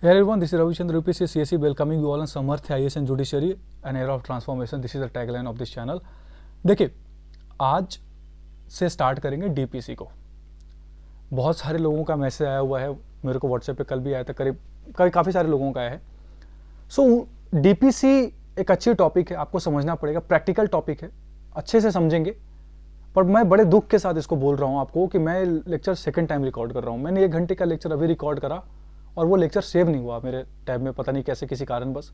Hey everyone, this is Ravichandra UPC CSE welcoming you all on Samarth IAS and Judiciary, an era of transformation. This is the tagline of this channel. देखिए आज से start करेंगे DPC को बहुत सारे लोगों का message आया हुआ है मेरे को व्हाट्सएप पे कल भी आया था करीब कभी काफ़ी सारे लोगों का आया है सो so, डीपीसी एक अच्छी टॉपिक है आपको समझना पड़ेगा प्रैक्टिकल टॉपिक है अच्छे से समझेंगे पर मैं बड़े दुख के साथ इसको बोल रहा हूँ आपको कि मैं लेक्चर सेकेंड टाइम रिकॉर्ड कर रहा हूँ मैंने एक घंटे का लेक्चर अभी रिकॉर्ड करा और वो लेक्चर सेव नहीं हुआ मेरे टैब में पता नहीं कैसे किसी कारण बस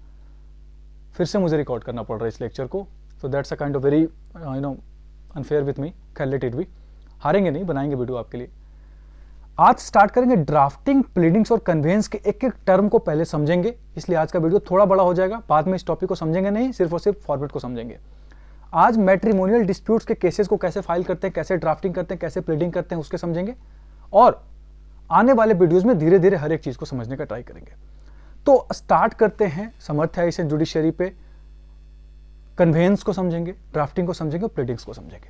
फिर से मुझे रिकॉर्ड करना पड़ रहा है इस लेक्चर को so that's a kind of very you know unfair with me can let it भी हारेंगे नहीं बनाएंगे वीडियो आपके लिए आज स्टार्ट करेंगे ड्राफ्टिंग प्लीडिंग्स और कन्वेंस के एक एक टर्म को पहले समझेंगे इसलिए आज का वीडियो थोड़ा बड़ा हो जाएगा बाद में इस टॉपिक को समझेंगे नहीं सिर्फ और सिर्फ फॉर्मेट को समझेंगे आज मैट्रीमोनियल डिस्प्यूट्स के केसेस को कैसे फाइल करते हैं कैसे ड्राफ्टिंग करते हैं कैसे प्लीडिंग करते हैं उसके समझेंगे और आने वाले वीडियोज में धीरे धीरे हर एक चीज़ को समझने का ट्राई करेंगे तो स्टार्ट करते हैं समर्थ्यायी से जुडिशियरी पे कन्वेंस को समझेंगे ड्राफ्टिंग को समझेंगे प्लेडिंग्स को समझेंगे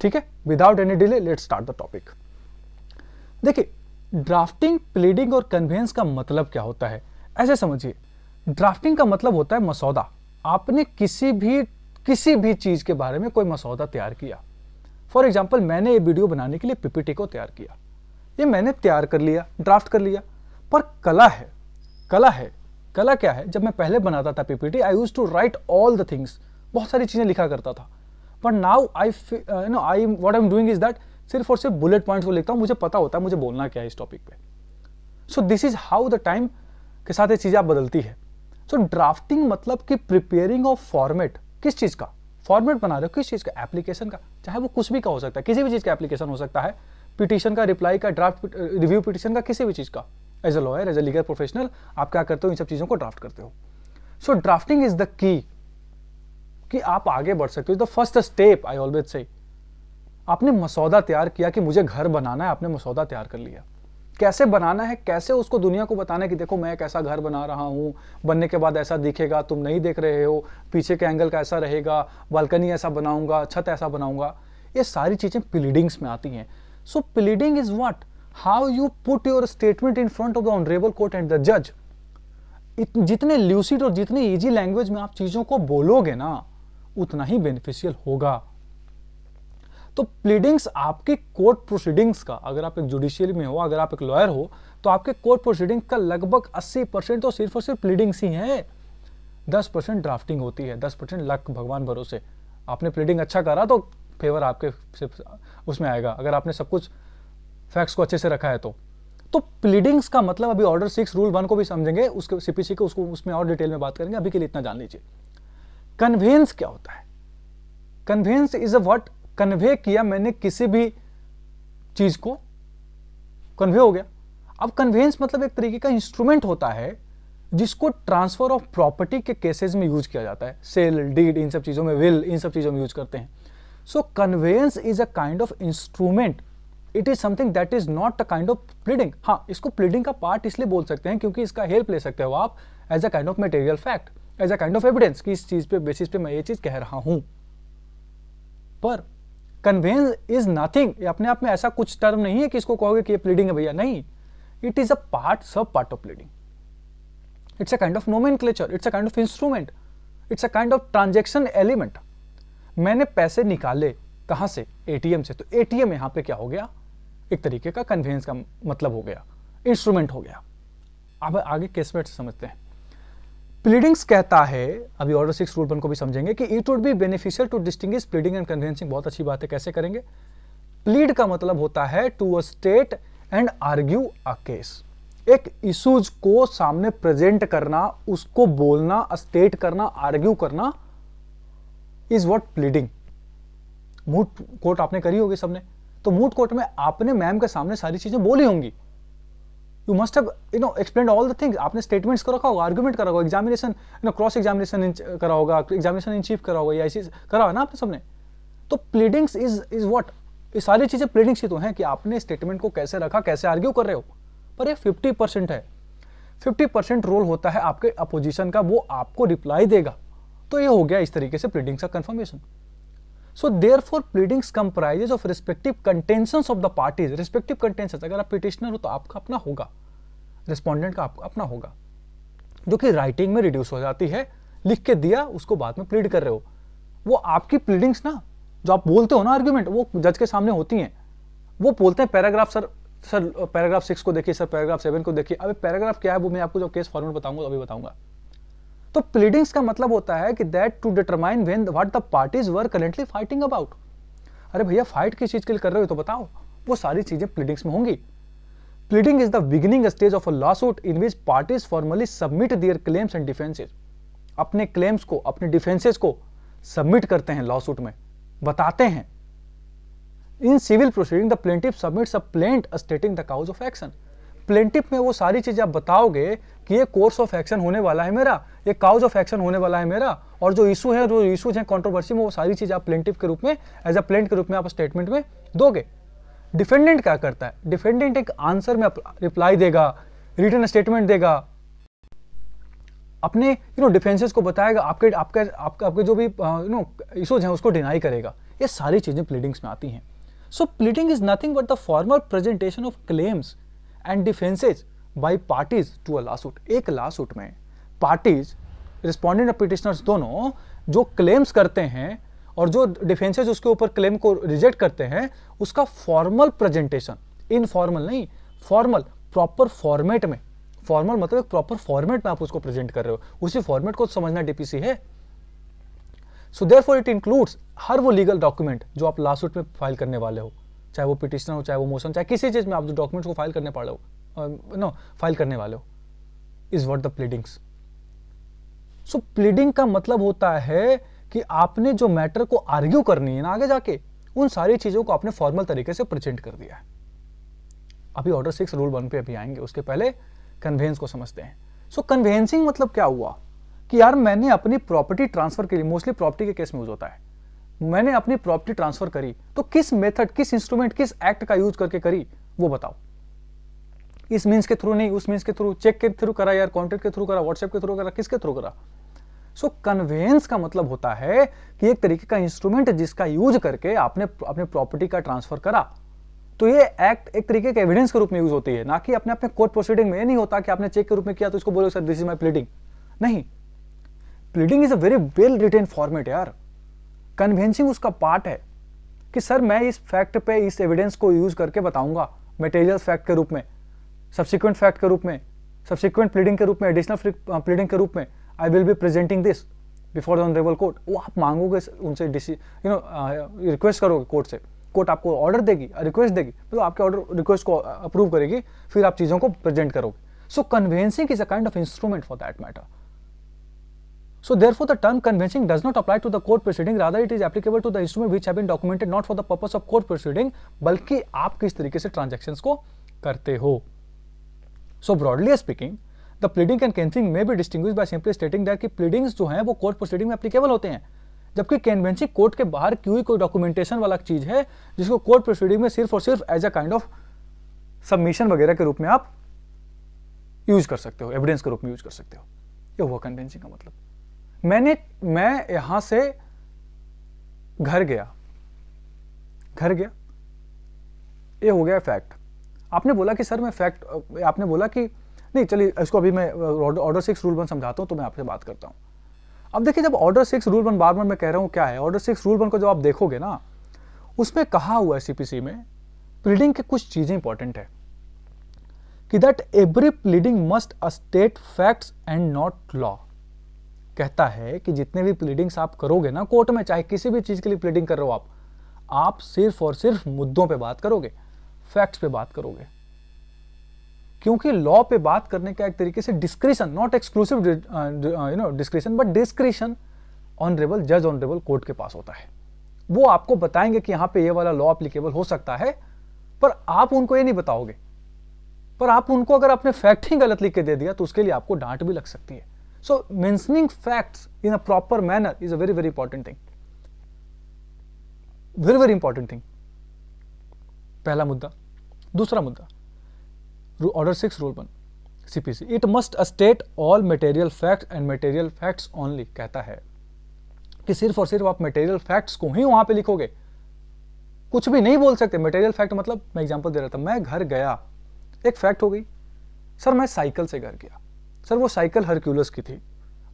ठीक है without any delay let start the topic देखिए ड्राफ्टिंग प्लेडिंग और कन्वेंस का मतलब क्या होता है ऐसे समझिए ड्राफ्टिंग का मतलब होता है मसौदा आपने किसी भी किसी भी चीज़ के बारे में कोई मसौदा तैयार किया फॉर एग्जाम्पल मैंने ये वीडियो बनाने के लिए पीपीटी को तैयार किया ये मैंने तैयार कर लिया ड्राफ्ट कर लिया पर कला है कला है कला क्या है जब मैं पहले बनाता था PPT I used to write all the things बहुत सारी चीज़ें लिखा करता था but now I you know I what I am doing is that सिर्फ और सिर्फ बुलेट पॉइंट्स को लिखता हूँ मुझे पता होता है मुझे बोलना क्या है इस टॉपिक पे so this is how the time के साथ ये चीज़ें आप बदलती है सो ड्राफ्टिंग मतलब कि प्रिपेयरिंग ऑफ फॉर्मेट किस चीज़ का फॉर्मेट बना रहे हो किस चीज़ का एप्लीकेशन का चाहे वो कुछ भी का हो सकता है किसी भी चीज़ का एप्लीकेशन हो सकता है पिटिशन का रिप्लाई का ड्राफ्ट रिव्यू पिटिशन का किसी भी चीज़ का as a lawyer as a legal professional आप क्या करते हो इन सब चीज़ों को ड्राफ्ट करते हो सो ड्राफ्टिंग इज द की कि आप आगे बढ़ सकते हो the first step I always say आपने मसौदा तैयार किया कि मुझे घर बनाना है आपने मसौदा तैयार कर लिया कैसे बनाना है कैसे उसको दुनिया को बताना है कि देखो मैं कैसा घर बना रहा हूँ बनने के बाद ऐसा दिखेगा तुम नहीं देख रहे हो पीछे के एंगल का ऐसा रहेगा बालकनी ऐसा बनाऊंगा छत ऐसा बनाऊंगा ये सारी चीज़ें प्लीडिंग्स में आती हैं so pleading is what how you put your statement in front of the honourable court and the जज जितने ल्यूसिड और जितने इजी लैंग्वेज में आप चीजों को बोलोगे ना उतना ही बेनिफिशियल होगा तो प्लीडिंग्स आपके कोर्ट प्रोसीडिंग्स का अगर आप एक जुडिशियल में हो अगर आप एक लॉयर हो तो आपके कोर्ट प्रोसीडिंग्स का लगभग 80 परसेंट तो सिर्फ और सिर्फ प्लीडिंग्स ही हैं 10 परसेंट ड्राफ्टिंग होती है 10 परसेंट लक भगवान भरोसे आपने प्लीडिंग अच्छा करा तो फेवर आपके सिर्फ उसमें आएगा अगर आपने सब कुछ फैक्ट्स को अच्छे से रखा है तो तो प्लीडिंग्स का मतलब अभी ऑर्डर सिक्स रूल वन को भी समझेंगे उसके सीपीसी को उसको उसमें और डिटेल में बात करेंगे अभी के लिए इतना जान लीजिए कन्वेंस क्या होता है conveyance is a what convey किया मैंने किसी भी चीज को कन्वे हो गया अब कन्वेंस मतलब एक तरीके का इंस्ट्रूमेंट होता है जिसको ट्रांसफर ऑफ प्रॉपर्टी के केसेस में यूज किया जाता है सेल डीड इन सब चीज़ों में विल इन सब चीज़ों में यूज करते हैं So conveyance is a kind of instrument. It is something that is not a kind of pleading. हाँ इसको pleading का part इसलिए बोल सकते हैं क्योंकि इसका help ले सकते हो आप as a kind of material fact, as a kind of evidence कि इस चीज़ पे बेसिस पे मैं ये चीज़ कह रहा हूं पर कन्वेंस इज नथिंग अपने आप में ऐसा कुछ टर्म नहीं है कि इसको कहोगे कि ये प्लीडिंग है भैया नहीं it is a part sub part of pleading it's a kind of nomenclature it's a kind of instrument it's a kind of transaction element मैंने पैसे निकाले कहाँ से एटीएम से तो एटीएम यहां पे क्या हो गया एक तरीके का कन्वेंस का मतलब हो गया इंस्ट्रूमेंट हो गया अब आगे केसमेट में समझते हैं प्लीडिंग्स कहता है अभी ऑर्डर सिक्स रूल वन को भी समझेंगे कि it would be beneficial to distinguish pleading and conveyancing बहुत अच्छी बात है कैसे करेंगे प्लीड का मतलब होता है to a state and argue a case एक इशूज को सामने प्रेजेंट करना उसको बोलना स्टेट करना आर्ग्यू करना is what pleading moot court आपने करी होगी सबने तो मूट कोर्ट में आपने मैम के सामने सारी चीजें बोली होंगी you must have you know explain all the things आपने स्टेटमेंट्स को रखा होगा आर्ग्यूमेंट करा होगा examination you know cross examination करा होगा एग्जामिनेशन इन चीफ करा होगा या ऐसी करा ना आपने सबने तो प्लीडिंग्स इज इज वॉट ये सारी चीज़ें प्लीडिंग्स ही तो हैं कि आपने स्टेटमेंट को कैसे रखा कैसे आर्ग्यू कर रहे हो पर ये फिफ्टी परसेंट है फिफ्टी परसेंट रोल होता है आपके अपोजिशन का वो आपको रिप्लाई देगा तो ये हो गया इस तरीके से प्लीडिंग्स का confirmation so therefore pleadings comprises of respective contention of the parties respective contention अगर आप पिटिशनर हो तो आपका अपना होगा रिस्पॉन्डेंट का आपका अपना होगा जो कि राइटिंग में रिड्यूस हो जाती है लिख के दिया उसको बाद में प्लीड कर रहे हो वो आपकी प्लीडिंग्स ना जो आप बोलते हो ना आर्ग्यूमेंट वो जज के सामने होती हैं वो बोलते हैं paragraph sir sir paragraph six को देखिए सर पैराग्राफ सेवन को देखिए अभी पैराग्राफ क्या है वो मैं आपको जब केस फॉर्मेट बताऊंगा तो अभी बताऊंगा तो प्लीडिंग्स का मतलब होता है कि that to determine when what the parties were currently fighting about अरे भैया फाइट किस चीज के लिए कर रहे हो तो बताओ वो सारी चीजें प्लीडिंग्स में होंगी pleading is the beginning stage of a law suit in which parties formally submit their claims and defences अपने क्लेम्स को अपने डिफेंसेज को सबमिट करते हैं लॉ सूट में बताते हैं in civil proceeding the plaintiff submits a plaint stating the cause of action plaintiff में वो सारी चीज़ें आप बताओगे कि ये कोर्स ऑफ एक्शन होने वाला है मेरा ये काउज ऑफ एक्शन होने वाला है मेरा और जो इशू है जो इशूज हैं कॉन्ट्रोवर्सी में वो सारी चीज़ आप प्लेंटिप के रूप में एज अ प्लेंट के रूप में आप स्टेटमेंट में दोगे डिफेंडेंट क्या करता है डिफेंडेंट एक आंसर में रिप्लाई देगा रिटर्न स्टेटमेंट देगा अपने यू नो डिफेंसेस को बताएगा आपके आपके आपके आपके जो भी यू नो इशूज हैं उसको डिनाई करेगा ये सारी चीज़ें प्लीडिंग्स में आती हैं so pleading is nothing but the formal presentation of claims and defences by parties to a lawsuit एक लासूट में पार्टीज रिस्पॉन्डेंट और पिटिशनर्स दोनों जो क्लेम्स करते हैं और जो डिफेंसेज उसके ऊपर क्लेम को रिजेक्ट करते हैं उसका फॉर्मल प्रेजेंटेशन इनफॉर्मल नहीं फॉर्मल प्रॉपर फॉर्मेट में फॉर्मल मतलब एक प्रॉपर फॉर्मेट में आप उसको प्रेजेंट कर रहे हो उसी फॉर्मेट को समझना डीपीसी है सो देयरफॉर इट इंक्लूड्स हर वो लीगल डॉक्यूमेंट जो आप लास्ट में फाइल करने वाले हो चाहे वो पिटिशनर हो चाहे वो मोशन चाहे किसी चीज़ में आप जो डॉक्यूमेंट्स को फाइल करने पा रहे हो नो फाइल करने वाले हो is what the pleadings so pleading का मतलब होता है कि आपने जो मैटर को आर्ग्यू करनी है ना आगे जाके उन सारी चीज़ों को आपने फॉर्मल तरीके से प्रेजेंट कर दिया है अभी ऑर्डर सिक्स रूल वन पे अभी आएंगे उसके पहले कन्वेंस को समझते हैं सो so, कन्वेंसिंग मतलब क्या हुआ कि यार मैंने अपनी प्रॉपर्टी ट्रांसफर के लिए मोस्टली प्रॉपर्टी के केस में यूज होता है मैंने अपनी प्रॉपर्टी ट्रांसफर करी तो किस मेथड किस इंस्ट्रूमेंट किस एक्ट का यूज करके करी वो बताओ इस मीन्स के थ्रू नहीं उस मीन के थ्रू चेक के थ्रू करा यार कॉन्टेक्ट के थ्रू करा व्हाट्सएप के थ्रू करा किसके थ्रू करा सो so, कन्वेंस का मतलब होता है कि एक तरीके का इंस्ट्रूमेंट जिसका यूज करके आपने अपने प्रॉपर्टी का ट्रांसफर करा तो ये एक्ट एक तरीके के एविडेंस के रूप में यूज होती है ना कि अपने अपने कोर्ट प्रोसीडिंग में ये नहीं होता कि आपने चेक के रूप में किया तो इसको बोलो sir this is my pleading नहीं pleading is a very well written format यार कन्वेंसिंग उसका पार्ट है कि सर मैं इस फैक्ट पे इस एविडेंस को यूज़ करके बताऊंगा मटेरियल फैक्ट के रूप में सब्सिक्वेंट फैक्ट के रूप में सब्सिक्वेंट प्लीडिंग के रूप में एडिशनल प्लीडिंग के रूप में I will be presenting this before the honourable court वो आप मांगोगे उनसे डिसी यू नो रिक्वेस्ट करोगे कोर्ट से कोर्ट आपको ऑर्डर देगी रिक्वेस्ट देगी तो आपके ऑर्डर रिक्वेस्ट को अप्रूव करेगी फिर आप चीज़ों को प्रेजेंट करोगे so convincing is a kind of instrument for that matter So therefore, the term convincing does not apply to the court proceeding. Rather, it is applicable to the instrument which have been documented not for the purpose of court proceeding, बल्कि आप किस तरीके से transactions को करते हो. So broadly speaking, the pleading and convincing may be distinguished by simply stating that कि pleadings जो हैं वो court proceeding में applicable होते हैं. जबकि कैनवेंसिंग कोर्ट के बाहर क्यों ही कोई डॉक्यूमेंटेशन वाला चीज है जिसको कोर्ट प्रोसीडिंग में सिर्फ और सिर्फ as a kind of submission वगैरह के रूप में आप यूज कर सकते हो एविडेंस के रूप में यूज कर सकते हो ये हुआ कन्वेंसिंग का मतलब मैंने मैं यहां से घर गया घर गया ये हो गया फैक्ट आपने बोला कि सर मैं फैक्ट आपने बोला कि नहीं चलिए इसको अभी मैं ऑर्डर सिक्स रूल वन समझाता हूं तो मैं आपसे बात करता हूं अब देखिए जब ऑर्डर सिक्स रूल वन बार बार मैं कह रहा हूं क्या है ऑर्डर सिक्स रूल वन को जब आप देखोगे ना उसमें कहा हुआ है सीपीसी में प्लीडिंग के कुछ चीज़ें इंपॉर्टेंट है कि that every pleading must state facts and not law कहता है कि जितने भी प्लीडिंग्स आप करोगे ना कोर्ट में चाहे किसी भी चीज़ के लिए प्लीडिंग कर रहे हो आप आप सिर्फ और सिर्फ मुद्दों पे बात करोगे फैक्ट्स पे बात करोगे क्योंकि लॉ पे बात करने का एक तरीके से discretion not exclusive you know discretion but discretion honourable जज ऑनरेबल कोर्ट के पास होता है वो आपको बताएंगे कि यहां पे ये वाला लॉ अप्लीकेबल हो सकता है पर आप उनको ये नहीं बताओगे पर आप उनको अगर आपने फैक्ट ही गलत लिख के दे दिया तो उसके लिए आपको डांट भी लग सकती है So mentioning facts in a proper manner is a very, very important thing. Very, very important thing. pehla mudda dusra mudda order 6 rule 1 cpc it must state all material facts and material facts only kehta hai कि सिर्फ और सिर्फ आप material facts को ही वहां पे लिखोगे कुछ भी नहीं बोल सकते मटेरियल फैक्ट मतलब मैं एग्जांपल दे रहा था मैं घर गया एक फैक्ट हो गई सर मैं साइकिल से घर गया सर वो साइकिल हरक्यूलस की थी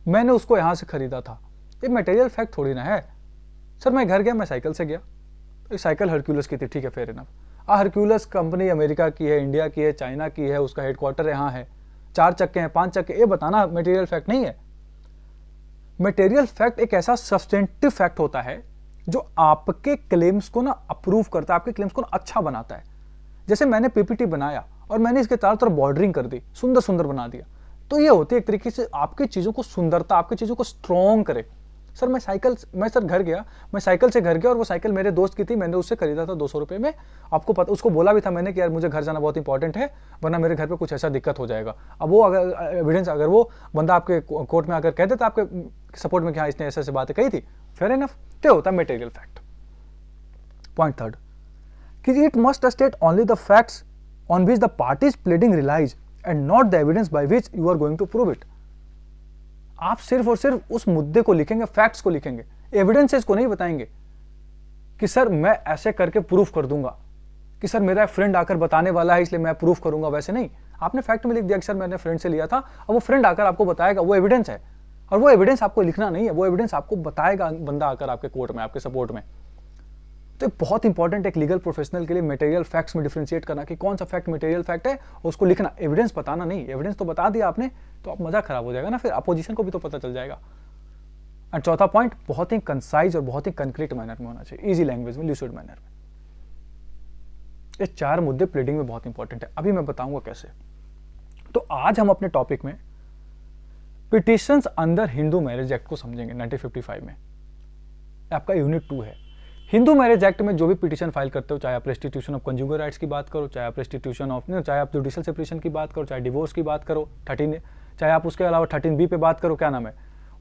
मैंने उसको यहाँ से ख़रीदा था ये मटेरियल फैक्ट थोड़ी ना है सर मैं घर गया मैं साइकिल से गया तो ये साइकिल हरक्यूलस की थी ठीक है fair enough ah Hercules company America की है इंडिया की है चाइना की है उसका हेडक्वार्टर यहाँ है चार चक्के हैं पांच चक्के ये बताना मटेरियल फैक्ट नहीं है मटेरियल फैक्ट एक ऐसा सब्सटेंटिव फैक्ट होता है जो आपके क्लेम्स को ना अप्रूव करता है आपके क्लेम्स को ना अच्छा बनाता है जैसे मैंने पीपीटी बनाया और मैंने इसके चारों तरफ बॉर्डरिंग कर दी सुंदर सुंदर बना दिया तो ये होती है एक तरीके से आपकी चीज़ों को सुंदरता आपकी चीज़ों को स्ट्रॉन्ग करे सर मैं साइकिल मैं सर घर गया मैं साइकिल से घर गया और वो साइकिल मेरे दोस्त की थी मैंने उससे खरीदा था दो सौ रुपये में आपको पता उसको बोला भी था मैंने कि यार मुझे घर जाना बहुत इंपॉर्टेंट है वरना मेरे घर पे कुछ ऐसा दिक्कत हो जाएगा अब वो अगर एविडेंस अगर वो बंदा आपके कोर्ट में आकर कह देता आपके सपोर्ट में कि हाँ इसने ऐसे ऐसे बातें कही थी फेयर एनफ तो होता है मेटेरियल फैक्ट पॉइंट थर्ड कि it must state only the facts on which the parties pleading relies and not the evidence by which you are going to prove it आप सिर्फ और सिर्फ उस मुद्दे को लिखेंगे फैक्ट्स को लिखेंगे एविडेंसेस को नहीं बताएंगे कि सर मैं ऐसे करके प्रूफ कर दूंगा कि सर मेरा फ्रेंड आकर बताने वाला है इसलिए मैं प्रूफ करूंगा वैसे नहीं आपने फैक्ट में लिख दिया कि सर मैंने फ्रेंड से लिया था और वो फ्रेंड आकर आपको बताएगा वो एविडेंस है और वो एविडेंस आपको लिखना नहीं है वो एविडेंस आपको बताएगा बंदा आकर आपके कोर्ट में आपके सपोर्ट में तो एक बहुत इंपॉर्टेंट एक लीगल प्रोफेशनल के लिए मटेरियल फैक्ट्स में डिफ्रेंशिएट करना कि कौन सा फैक्ट मटेरियल फैक्ट है उसको लिखना एविडेंस बताना नहीं एविडेंस तो बता दिया आपने तो आप मज़ा खराब हो जाएगा ना फिर अपोजिशन को भी तो पता चल जाएगा एंड चौथा पॉइंट बहुत ही कंसाइज और बहुत ही कंक्रीट मैनर में होना चाहिए ईजी लैंग्वेज में ल्यूसिड मैनर में ये चार मुद्दे प्लेडिंग में बहुत इंपॉर्टेंट है अभी मैं बताऊंगा कैसे तो आज हम अपने टॉपिक में पिटिशंस अंदर हिंदू मैरिज एक्ट को समझेंगे 1955 में आपका यूनिट टू है हिंदू मैरिज एक्ट में जो भी पिटीशन फाइल करते हो चाहे आप रेस्टिट्यूशन ऑफ कंज्यूमर राइट्स की बात करो चाहे आप रेस्टिट्यूशन ऑफ चाहे आप जुडिशल सेपरेशन की बात करो चाहे डिवोर्स की बात करो थर्टीन चाहे आप उसके अलावा थर्टीन बी पे बात करो क्या नाम है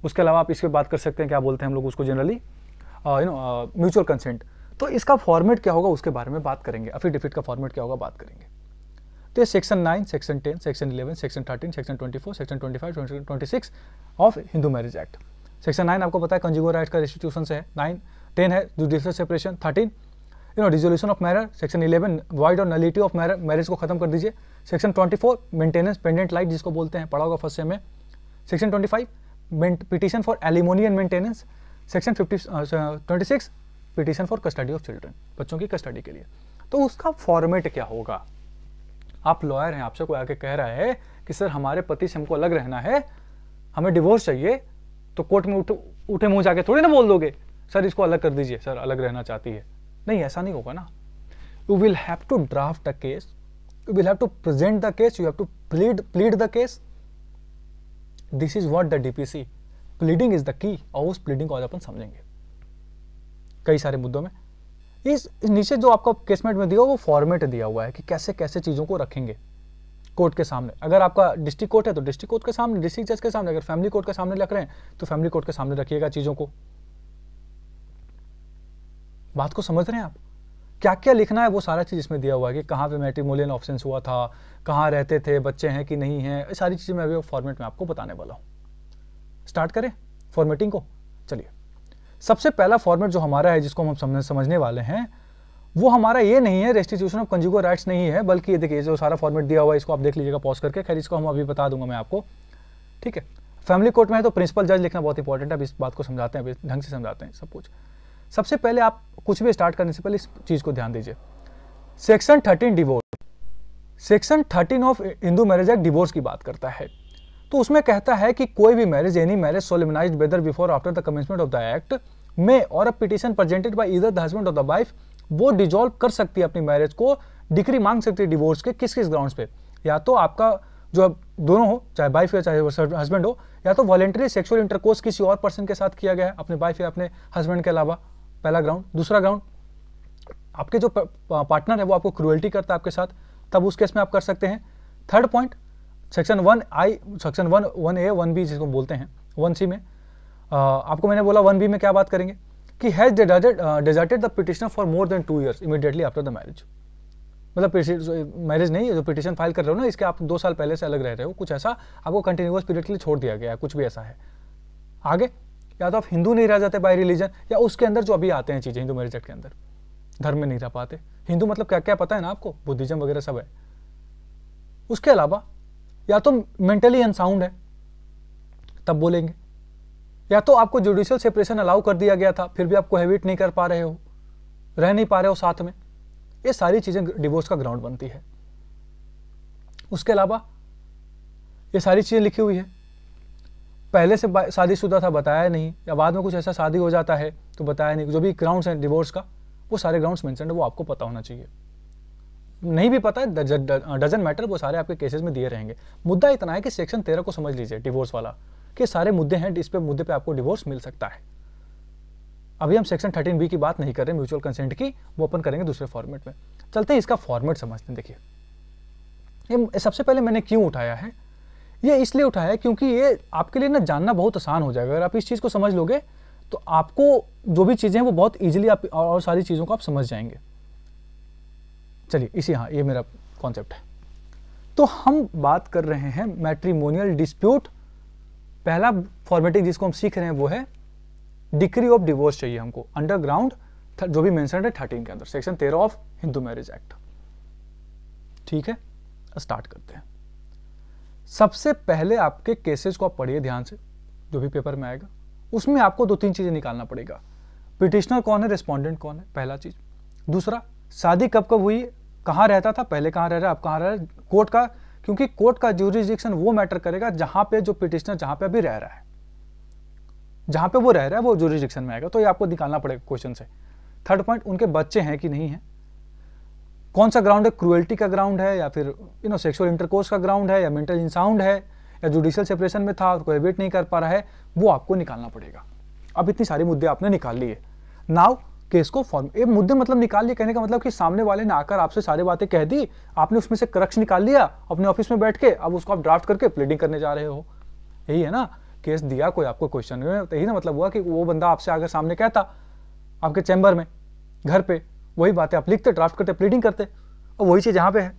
उसके अलावा आप इस पर बात कर सकते हैं क्या बोलते हैं हम लोग उसको generally you know mutual consent तो इसका फॉर्मेट क्या होगा उसके बारे में बात करेंगे डिफिट का फॉर्मेट क्या होगा बात करेंगे तो ये section nine section ten section eleven section thirteen section twenty four section twenty five twenty six of Hindu marriage act section nine आपको पता है कंज्यूमर राइट का रेस्टिट्यूशन से है नाइन टेन है judicial separation thirteen you know resolution of marriage section eleven void और nullity of marriage marriage को खत्म कर दीजिए section twenty four maintenance pendente lite जिसको बोलते हैं पढ़ा होगा फर्स्ट सेम में section twenty five petition for alimony and maintenance section fifty twenty six petition for custody of children बच्चों की कस्टडी के लिए तो उसका फॉर्मेट क्या होगा आप लॉयर हैं आपसे कोई आके कह रहा है कि सर हमारे पति से हमको अलग रहना है हमें डिवोर्स चाहिए तो कोर्ट में उठ उठे मुंह जाके थोड़ी ना बोल दोगे सर इसको अलग कर दीजिए सर अलग रहना चाहती है नहीं ऐसा नहीं होगा ना you will have to draft a case you will have to present the case you have to plead plead the case this is what the DPC pleading is the key और उस प्लीडिंग को आज अपन समझेंगे कई सारे मुद्दों में इस नीचे जो आपका केसमेंट में दिया वो फॉर्मेट दिया हुआ है कि कैसे कैसे चीज़ों को रखेंगे कोर्ट के सामने अगर आपका डिस्ट्रिक्ट कोर्ट है तो डिस्ट्रिक्ट कोर्ट के सामने डिस्ट्रिक्ट जज के सामने अगर फैमिली कोर्ट के सामने रख रहे हैं तो फैमिली कोर्ट के सामने रखिएगा चीज़ों को बात को समझ रहे हैं आप क्या क्या लिखना है वो सारा चीज़ इसमें दिया हुआ है कि कहाँ पे मेट्रीमोलियन ऑप्शंस हुआ था कहाँ रहते थे बच्चे हैं कि नहीं हैं ये सारी चीज़ें मैं अभी फॉर्मेट में आपको बताने वाला हूँ स्टार्ट करें फॉर्मेटिंग को चलिए सबसे पहला फॉर्मेट जो हमारा है जिसको हम समझ समझने वाले हैं वो हमारा ये नहीं है रेस्टिट्यूशन ऑफ कंज्यूमर राइट्स नहीं है बल्कि ये देखिए जो सारा फॉर्मेट दिया हुआ है इसको आप देख लीजिएगा पॉज करके खैर इसको हम अभी बता दूंगा मैं आपको ठीक है फैमिली कोर्ट में है तो प्रिंसिपल जज लिखना बहुत इंपॉर्टेंट है अब इस बात को समझाते हैं अभी ढंग से समझाते हैं सब कुछ सबसे पहले आप कुछ भी स्टार्ट करने से पहले इस चीज़ को ध्यान दीजिए section thirteen divorce section thirteen of Hindu marriage act divorce की बात करता है तो उसमें कहता है कि कोई भी marriage any marriage solemnise whether before after the commencement of the act में और a petition presented by either the husband of the wife वो डिजोल्व कर सकती है अपनी मैरिज को डिग्री मांग सकती है डिवोर्स के किस किस ग्राउंड पे या तो आपका जो अब दोनों हो चाहे वाइफ हो चाहे हस्बैंड हो या तो वॉलेंट्री सेक्सुअल इंटरकोर्स किसी और पर्सन के साथ किया गया है अपने वाइफ या अपने हस्बैंड के अलावा पहला ग्राउंड दूसरा ग्राउंड आपके जो पार्टनर है वो आपको क्रुएल्टी करता है आपके साथ तब उस केस में आप कर सकते हैं third point section one I section one one A one B जिसको बोलते हैं वन सी में आ, आपको मैंने बोला वन बी में क्या बात करेंगे कि has deserted the petitioner for more than two years immediately after the marriage मतलब मैरिज नहीं जो पिटिशन फाइल कर रहे हो ना इसके आप दो साल पहले से अलग रह रहे हो कुछ ऐसा आपको कंटिन्यूस पीरियड के लिए छोड़ दिया गया है कुछ भी ऐसा है आगे या तो आप हिंदू नहीं रह जाते बाई रिलीजन या उसके अंदर जो अभी आते हैं चीज़ें हिंदू मेरिजट के अंदर धर्म में नहीं रह पाते हिंदू मतलब क्या क्या पता है ना आपको बुद्धिज्म वगैरह सब है उसके अलावा या तो मेंटली अनसाउंड है तब बोलेंगे या तो आपको जुडिशियल सेपरेशन अलाउ कर दिया गया था फिर भी आप कोहेबिट नहीं कर पा रहे हो रह नहीं पा रहे हो साथ में ये सारी चीज़ें डिवोर्स का ग्राउंड बनती है उसके अलावा ये सारी चीज़ें लिखी हुई है पहले से शादीशुदा था बताया नहीं या बाद में कुछ ऐसा शादी हो जाता है तो बताया नहीं जो भी ग्राउंड्स हैं डिवोर्स का वो सारे ग्राउंड्स मेंशन है वो आपको पता होना चाहिए नहीं भी पता डजेंट मैटर वो सारे आपके केसेस में दिए रहेंगे मुद्दा इतना है कि सेक्शन तेरह को समझ लीजिए डिवोर्स वाला कि सारे मुद्दे हैं इस पे मुद्दे पे आपको डिवोर्स मिल सकता है अभी हम सेक्शन थर्टीन बी की बात नहीं कर रहे म्यूचुअल कंसेंट की वो अपन करेंगे दूसरे फॉर्मेट में चलते हैं इसका फॉर्मेट समझते हैं देखिए ये सबसे पहले मैंने क्यों उठाया है ये इसलिए उठाया क्योंकि ये आपके लिए ना जानना बहुत आसान हो जाएगा अगर आप इस चीज़ को समझ लोगे तो आपको जो भी चीज़ें हैं वो बहुत ईजिली आप और सारी चीज़ों को आप समझ जाएंगे चलिए इसी हाँ ये मेरा कॉन्सेप्ट है तो हम बात कर रहे हैं मैट्रीमोनियल डिस्प्यूट पहला फॉर्मेटिंग जिसको हम सीख रहे हैं वो है डिक्री ऑफ डिवोर्स चाहिए हमको अंडरग्राउंड जो भी मेंशन है थर्टीन के अंदर सेक्शन तेरह ऑफ हिंदू मैरिज एक्ट ठीक है स्टार्ट करते हैं सबसे पहले आपके केसेस को आप पढ़िए ध्यान से जो भी पेपर में आएगा उसमें आपको दो तीन चीज़ें निकालना पड़ेगा पिटिशनर कौन है रिस्पॉन्डेंट कौन है पहला चीज़ दूसरा शादी कब कब हुई कहाँ रहता था पहले कहाँ रह रहा है आप कहाँ रह रहे कोर्ट का क्योंकि कोर्ट का ज्यूरिस्डिक्शन वो मैटर करेगा जहां पे जो पिटिशनर जहां पे अभी रह रहा है जहां पे वो रह रहा है वो ज्यूरिस्डिक्शन में आएगा तो ये आपको निकालना पड़ेगा क्वेश्चन से थर्ड पॉइंट उनके बच्चे हैं कि नहीं है कौन सा ग्राउंड है क्रुएल्टी का ग्राउंड है या फिर यू नो सेक्सुअल इंटरकोर्स का ग्राउंड है या मेंटल इंसाउंड है या जुडिशियल सेपरेशन में था और वेट नहीं कर पा रहा है वो आपको निकालना पड़ेगा अब इतनी सारी मुद्दे आपने निकाल लिए नाव केस को फॉर्म ये मुद्दे मतलब निकाल लिए कहने का मतलब कि सामने वाले ने आकर आपसे सारी बातें कह दी आपने उसमें से करक्ष निकाल लिया अपने ऑफिस में बैठ के अब उसको आप ड्राफ्ट करके प्लेडिंग करने जा रहे हो यही है ना केस दिया कोई आपको क्वेश्चन में यही ना मतलब हुआ कि वो बंदा आपसे आकर सामने कहता आपके चैम्बर में घर पे वही बातें आप लिखते ड्राफ्ट करते प्लीडिंग करते और वही चीज़ यहाँ पे है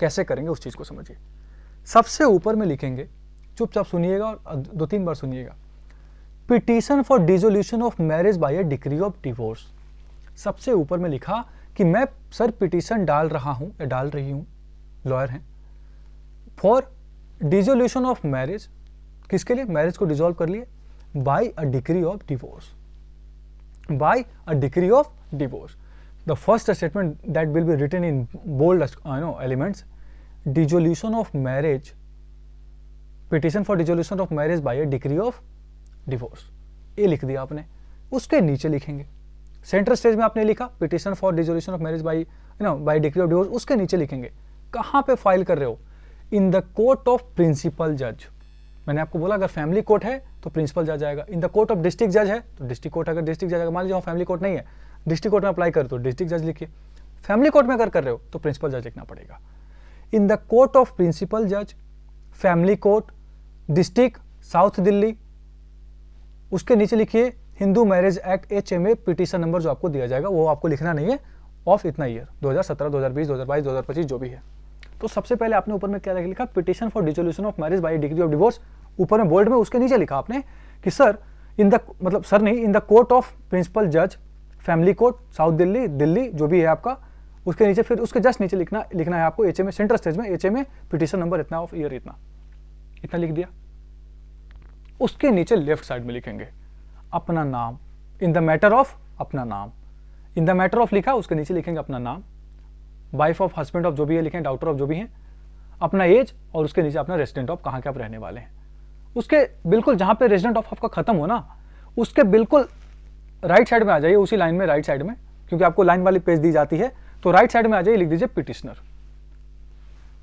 कैसे करेंगे उस चीज़ को समझिए सबसे ऊपर में लिखेंगे चुपचाप सुनिएगा और दो तीन बार सुनिएगा petition for dissolution of marriage by a degree of divorce सबसे ऊपर में लिखा कि मैं सर पिटीशन डाल रहा हूँ या डाल रही हूँ लॉयर हैं फॉर डिजोल्यूशन ऑफ मैरिज किसके लिए मैरिज को डिजोल्व कर लिए by a degree of divorce by a degree of divorce. The first statement that will be written in bold you know, elements, dissolution of marriage, Petition for dissolution of marriage by a decree of divorce. ये लिख दिया आपने उसके नीचे लिखेंगे central stage में आपने लिखा petition for dissolution of marriage by, you know, by decree of divorce. उसके नीचे लिखेंगे कहाँ पे file कर रहे हो In the court of principal judge. मैंने आपको बोला अगर फैमिली कोर्ट है तो प्रिंसिपल जज आएगा in the court of district जज है तो डिस्ट्रिक्ट कोर्ट अगर डिस्ट्रिक्ट जज मान लीजिए फैमिली कोर्ट नहीं है डिस्ट्रिक्ट कोर्ट में अप्लाई कर तो डिस्ट्रिक्ट जज लिखिए फैमिली कोर्ट में अगर कर रहे हो तो प्रिंसिपल जज लिखना पड़ेगा in the court of principal जज family court district south Delhi उसके नीचे लिखिए Hindu marriage act H M A petition number जो आपको दिया जाएगा वो आपको लिखना नहीं है ऑफ इतना ईयर 2017, 2020, 2022, 2025 जो भी है तो सबसे पहले आपने ऊपर में क्या लिखा petition for dissolution of marriage by degree of divorce ऊपर में बोल्ड में उसके नीचे लिखा आपने कि सर इन द मतलब सर नहीं in the court of principal जज family court south Delhi Delhi जो भी है आपका उसके नीचे फिर उसके जस्ट नीचे लिखना लिखना है आपको एच एम सेंट्रल स्टेज में एच एम पिटिशन नंबर इतना ऑफ ईयर इतना इतना लिख दिया उसके नीचे लेफ्ट साइड में लिखेंगे अपना नाम इन द मैटर ऑफ अपना नाम इन द मैटर ऑफ लिखा उसके नीचे लिखेंगे अपना नाम वाइफ ऑफ हस्बैंड ऑफ जो भी है लिखें डॉक्टर ऑफ जो भी हैं अपना एज और उसके नीचे अपना रेजिडेंट ऑफ कहाँ के आप रहने वाले हैं उसके बिल्कुल जहाँ पे रेजिडेंट ऑफ आपका खत्म हो ना उसके बिल्कुल राइट साइड में आ जाइए उसी लाइन में राइट साइड में क्योंकि आपको लाइन वाली पेज दी जाती है तो राइट साइड में आ जाइए लिख दीजिए पिटिशनर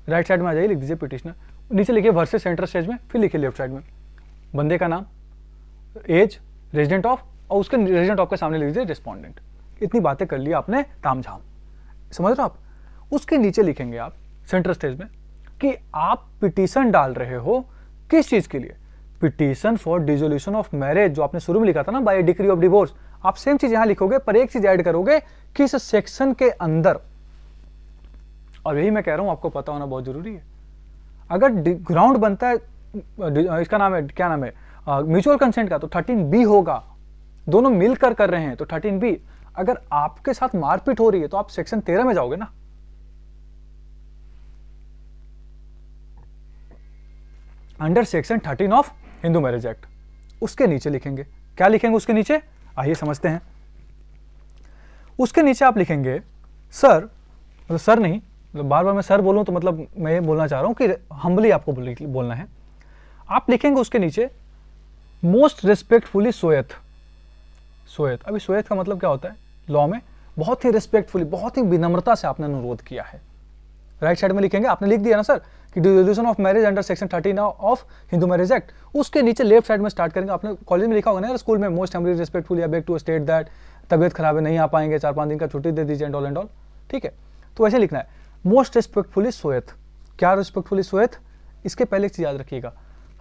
राइट साइड में आ जाइए लिख दीजिए पिटिशनर नीचे लिखिए वर्सेज सेंटर स्टेज में फिर लिखिए लेफ्ट साइड में बंदे का नाम एज रेजिडेंट ऑफ और उसके रेजिडेंट ऑफ के सामने लिख दीजिए रिस्पॉन्डेंट इतनी बातें कर ली आपने ताम झाम समझ रहे हो आप उसके नीचे लिखेंगे आप सेंटर स्टेज में कि आप पिटिशन डाल रहे हो किस चीज़ के लिए petition for dissolution of marriage जो आपने शुरू में लिखा था ना बाय डिग्री ऑफ डिवोर्स आप सेम चीज यहां लिखोगे पर एक चीज ऐड करोगे किस सेक्शन के अंदर और यही मैं कह रहा हूं आपको पता होना बहुत जरूरी है अगर ग्राउंड बनता है इसका नाम है क्या नाम है म्यूचुअल कंसेंट का तो थर्टीन बी होगा दोनों मिलकर कर रहे हैं तो थर्टीन बी अगर आपके साथ मारपीट हो रही है तो आप सेक्शन तेरह में जाओगे ना under section thirteen of Hindu marriage act उसके नीचे लिखेंगे क्या लिखेंगे उसके नीचे आइए समझते हैं उसके नीचे आप लिखेंगे सर मतलब सर नहीं मतलब बार बार मैं सर बोलूं तो मतलब मैं ये बोलना चाह रहा हूं कि हम्बली आपको बोलना है आप लिखेंगे उसके नीचे मोस्ट रिस्पेक्टफुली सोयत सोयत अभी सोयत का मतलब क्या होता है लॉ में बहुत ही रिस्पेक्टफुली बहुत ही विनम्रता से आपने अनुरोध किया है राइट साइड में लिखेंगे आपने लिख दिया ना सर कि dissolution of marriage under section thirteen of Hindu marriage act उसके नीचे लेफ्ट साइड में स्टार्ट करेंगे आपने कॉलेज में लिखा होगा ना स्कूल में मोस्ट हम रिस्पेक्टफुल या बैक टू स्टेट दैट तबियत खराब है नहीं आ पाएंगे चार पाँच दिन का छुट्टी दे दीजिए एंड ऑल एंड ऑल ठीक है तो वैसे लिखना है मोस्ट रिस्पेक्टफुली सोएथ क्या रिस्पेक्टफुली सोएथ इसके पहले एक चीज़ याद रखिएगा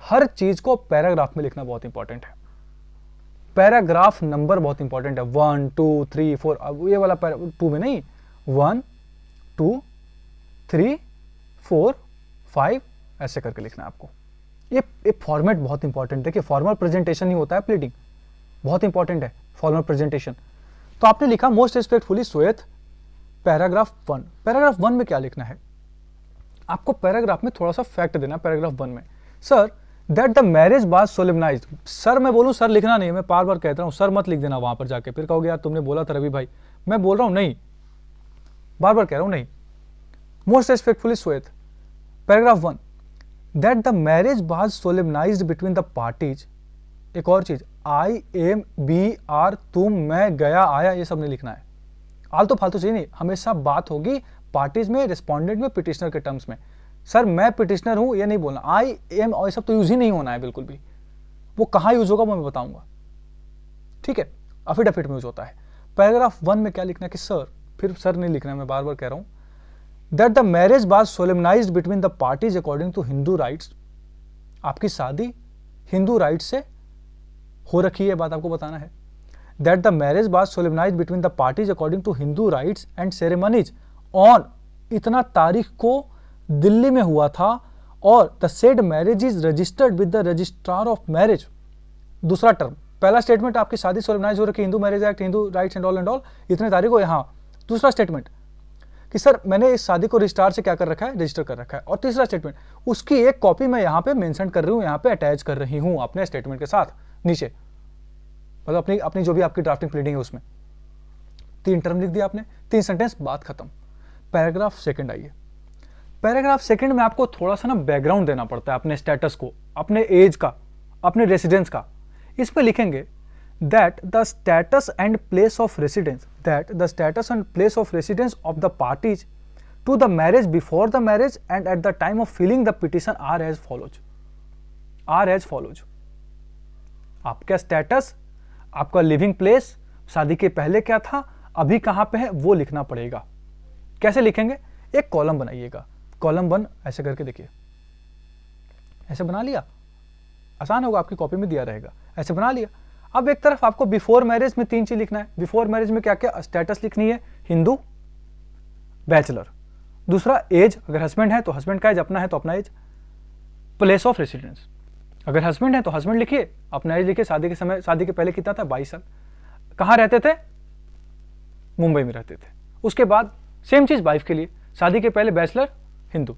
हर चीज़ को पैराग्राफ में लिखना बहुत इंपॉर्टेंट है पैराग्राफ नंबर बहुत इंपॉर्टेंट है वन टू थ्री फोर अब ये वाला टू में नहीं one two three four five ऐसे करके लिखना है आपको ये ये फॉर्मेट बहुत इंपॉर्टेंट देखिए फॉर्मल प्रेजेंटेशन ही होता है प्लीडिंग बहुत इंपॉर्टेंट है फॉर्मल प्रेजेंटेशन तो आपने लिखा most respectfully showeth paragraph one paragraph one में क्या लिखना है आपको पैराग्राफ में थोड़ा सा फैक्ट देना पैराग्राफ वन में sir that the marriage was solemnise sir मैं बोलूँ सर लिखना नहीं मैं बार बार कहता हूँ सर मत लिख देना वहां पर जाके फिर कहोगे यार तुमने बोला था रवि भाई मैं बोल रहा हूँ नहीं बार बार कह रहा हूँ नहीं most respectfully showeth paragraph one that the marriage was solemnise between the parties एक और चीज आई एम बी आर तुम मैं गया आया ये सब ने लिखना है आलतू तो फालतू चाहिए नहीं हमेशा बात होगी पार्टीज में रिस्पॉन्डेंट में पिटिशनर के टर्म्स में सर मैं पिटिशनर हूं ये नहीं बोलना आई एम और सब तो यूज ही नहीं होना है बिल्कुल भी वो कहाँ यूज होगा वो मैं बताऊंगा ठीक है अफिडेविट में यूज होता है पैराग्राफ वन में क्या लिखना है कि सर फिर सर नहीं लिखना है मैं बार बार कह रहा हूँ that the marriage was solemnise between the parties according to Hindu rites आपकी शादी हिंदू राइट से हो रखी है बात आपको बताना है that the marriage was solemnise between the parties according to Hindu rites and ceremonies on इतना तारीख को दिल्ली में हुआ था और the said marriage is registered with the registrar of marriage दूसरा टर्म पहला स्टेटमेंट आपकी शादी सोलेमनाइज हो रखी Hindu marriage act Hindu rites and all and all इतने तारीख को यहां दूसरा स्टेटमेंट कि सर मैंने इस शादी को रजिस्ट्रार से क्या कर रखा है रजिस्टर कर रखा है और तीसरा स्टेटमेंट उसकी एक कॉपी मैं यहाँ पे मेंशन कर रही हूँ यहाँ पे अटैच कर रही हूँ अपने स्टेटमेंट के साथ नीचे मतलब अपनी अपनी जो भी आपकी ड्राफ्टिंग प्लीडिंग है उसमें तीन टर्म लिख दिया आपने तीन सेंटेंस बात खत्म पैराग्राफ सेकेंड आइए पैराग्राफ सेकेंड में आपको थोड़ा सा ना बैकग्राउंड देना पड़ता है अपने स्टेटस को अपने एज का अपने रेसिडेंस का इस पर लिखेंगे that the status and place of residence that the status and place of residence of the parties to the marriage before the marriage and at the time of filling the petition are as follows are as follows आपका status आपका living place शादी के पहले क्या था अभी कहाँ पे है वो लिखना पड़ेगा कैसे लिखेंगे एक कॉलम बनाइएगा कॉलम वन ऐसे करके देखिए ऐसे बना लिया आसान होगा आपकी कॉपी में दिया रहेगा ऐसे बना लिया अब एक तरफ आपको बिफोर मैरिज में तीन चीज लिखना है बिफोर मैरिज में क्या क्या स्टेटस लिखनी है हिंदू बैचलर दूसरा एज अगर हस्बैंड है तो हस्बैंड का एज अपना है तो अपना एज प्लेस ऑफ रेसिडेंस अगर हस्बैंड है तो हस्बैंड लिखिए अपना एज लिखिए शादी के समय शादी के पहले कितना था बाईस साल कहाँ रहते थे मुंबई में रहते थे उसके बाद सेम चीज़ वाइफ के लिए शादी के पहले बैचलर हिंदू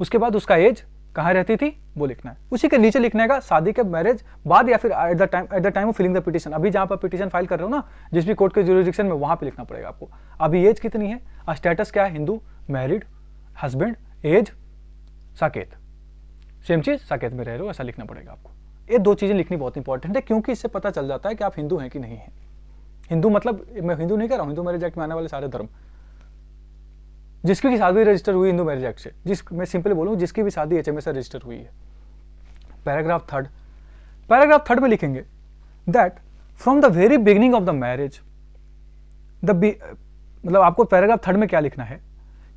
उसके बाद उसका एज कहाँ रहती थी वो लिखना है उसी के नीचे लिखने का शादी के मैरिज बाद या फिर at the time at the time of filing the petition अभी जहाँ पर पिटीशन फाइल कर रहे हो ना जिस भी कोर्ट के जुरिडिक्शन में वहाँ पे लिखना पड़ेगा आपको अभी एज कितनी है स्टेटस क्या है Hindu married husband age Saket same चीज़ साकेत में रह रहे हो ऐसा लिखना पड़ेगा आपको ये दो चीज़ें लिखनी बहुत इंपॉर्टेंट है क्योंकि इससे पता चल जाता है कि आप हिंदू हैं कि नहीं है हिंदू मतलब मैं हिंदू नहीं कह रहा हूँ हिंदू मेरे जैक्ट में आने वाले सारे धर्म जिसकी भी शादी रजिस्टर हुई हिंदू मैरिज एक्ट से जिस मैं सिंपली बोलूँ जिसकी भी शादी एच एम रजिस्टर हुई है पैराग्राफ थर्ड पैराग्राफ थर्ड में लिखेंगे that from the very beginning of the marriage the मतलब आपको पैराग्राफ थर्ड में क्या लिखना है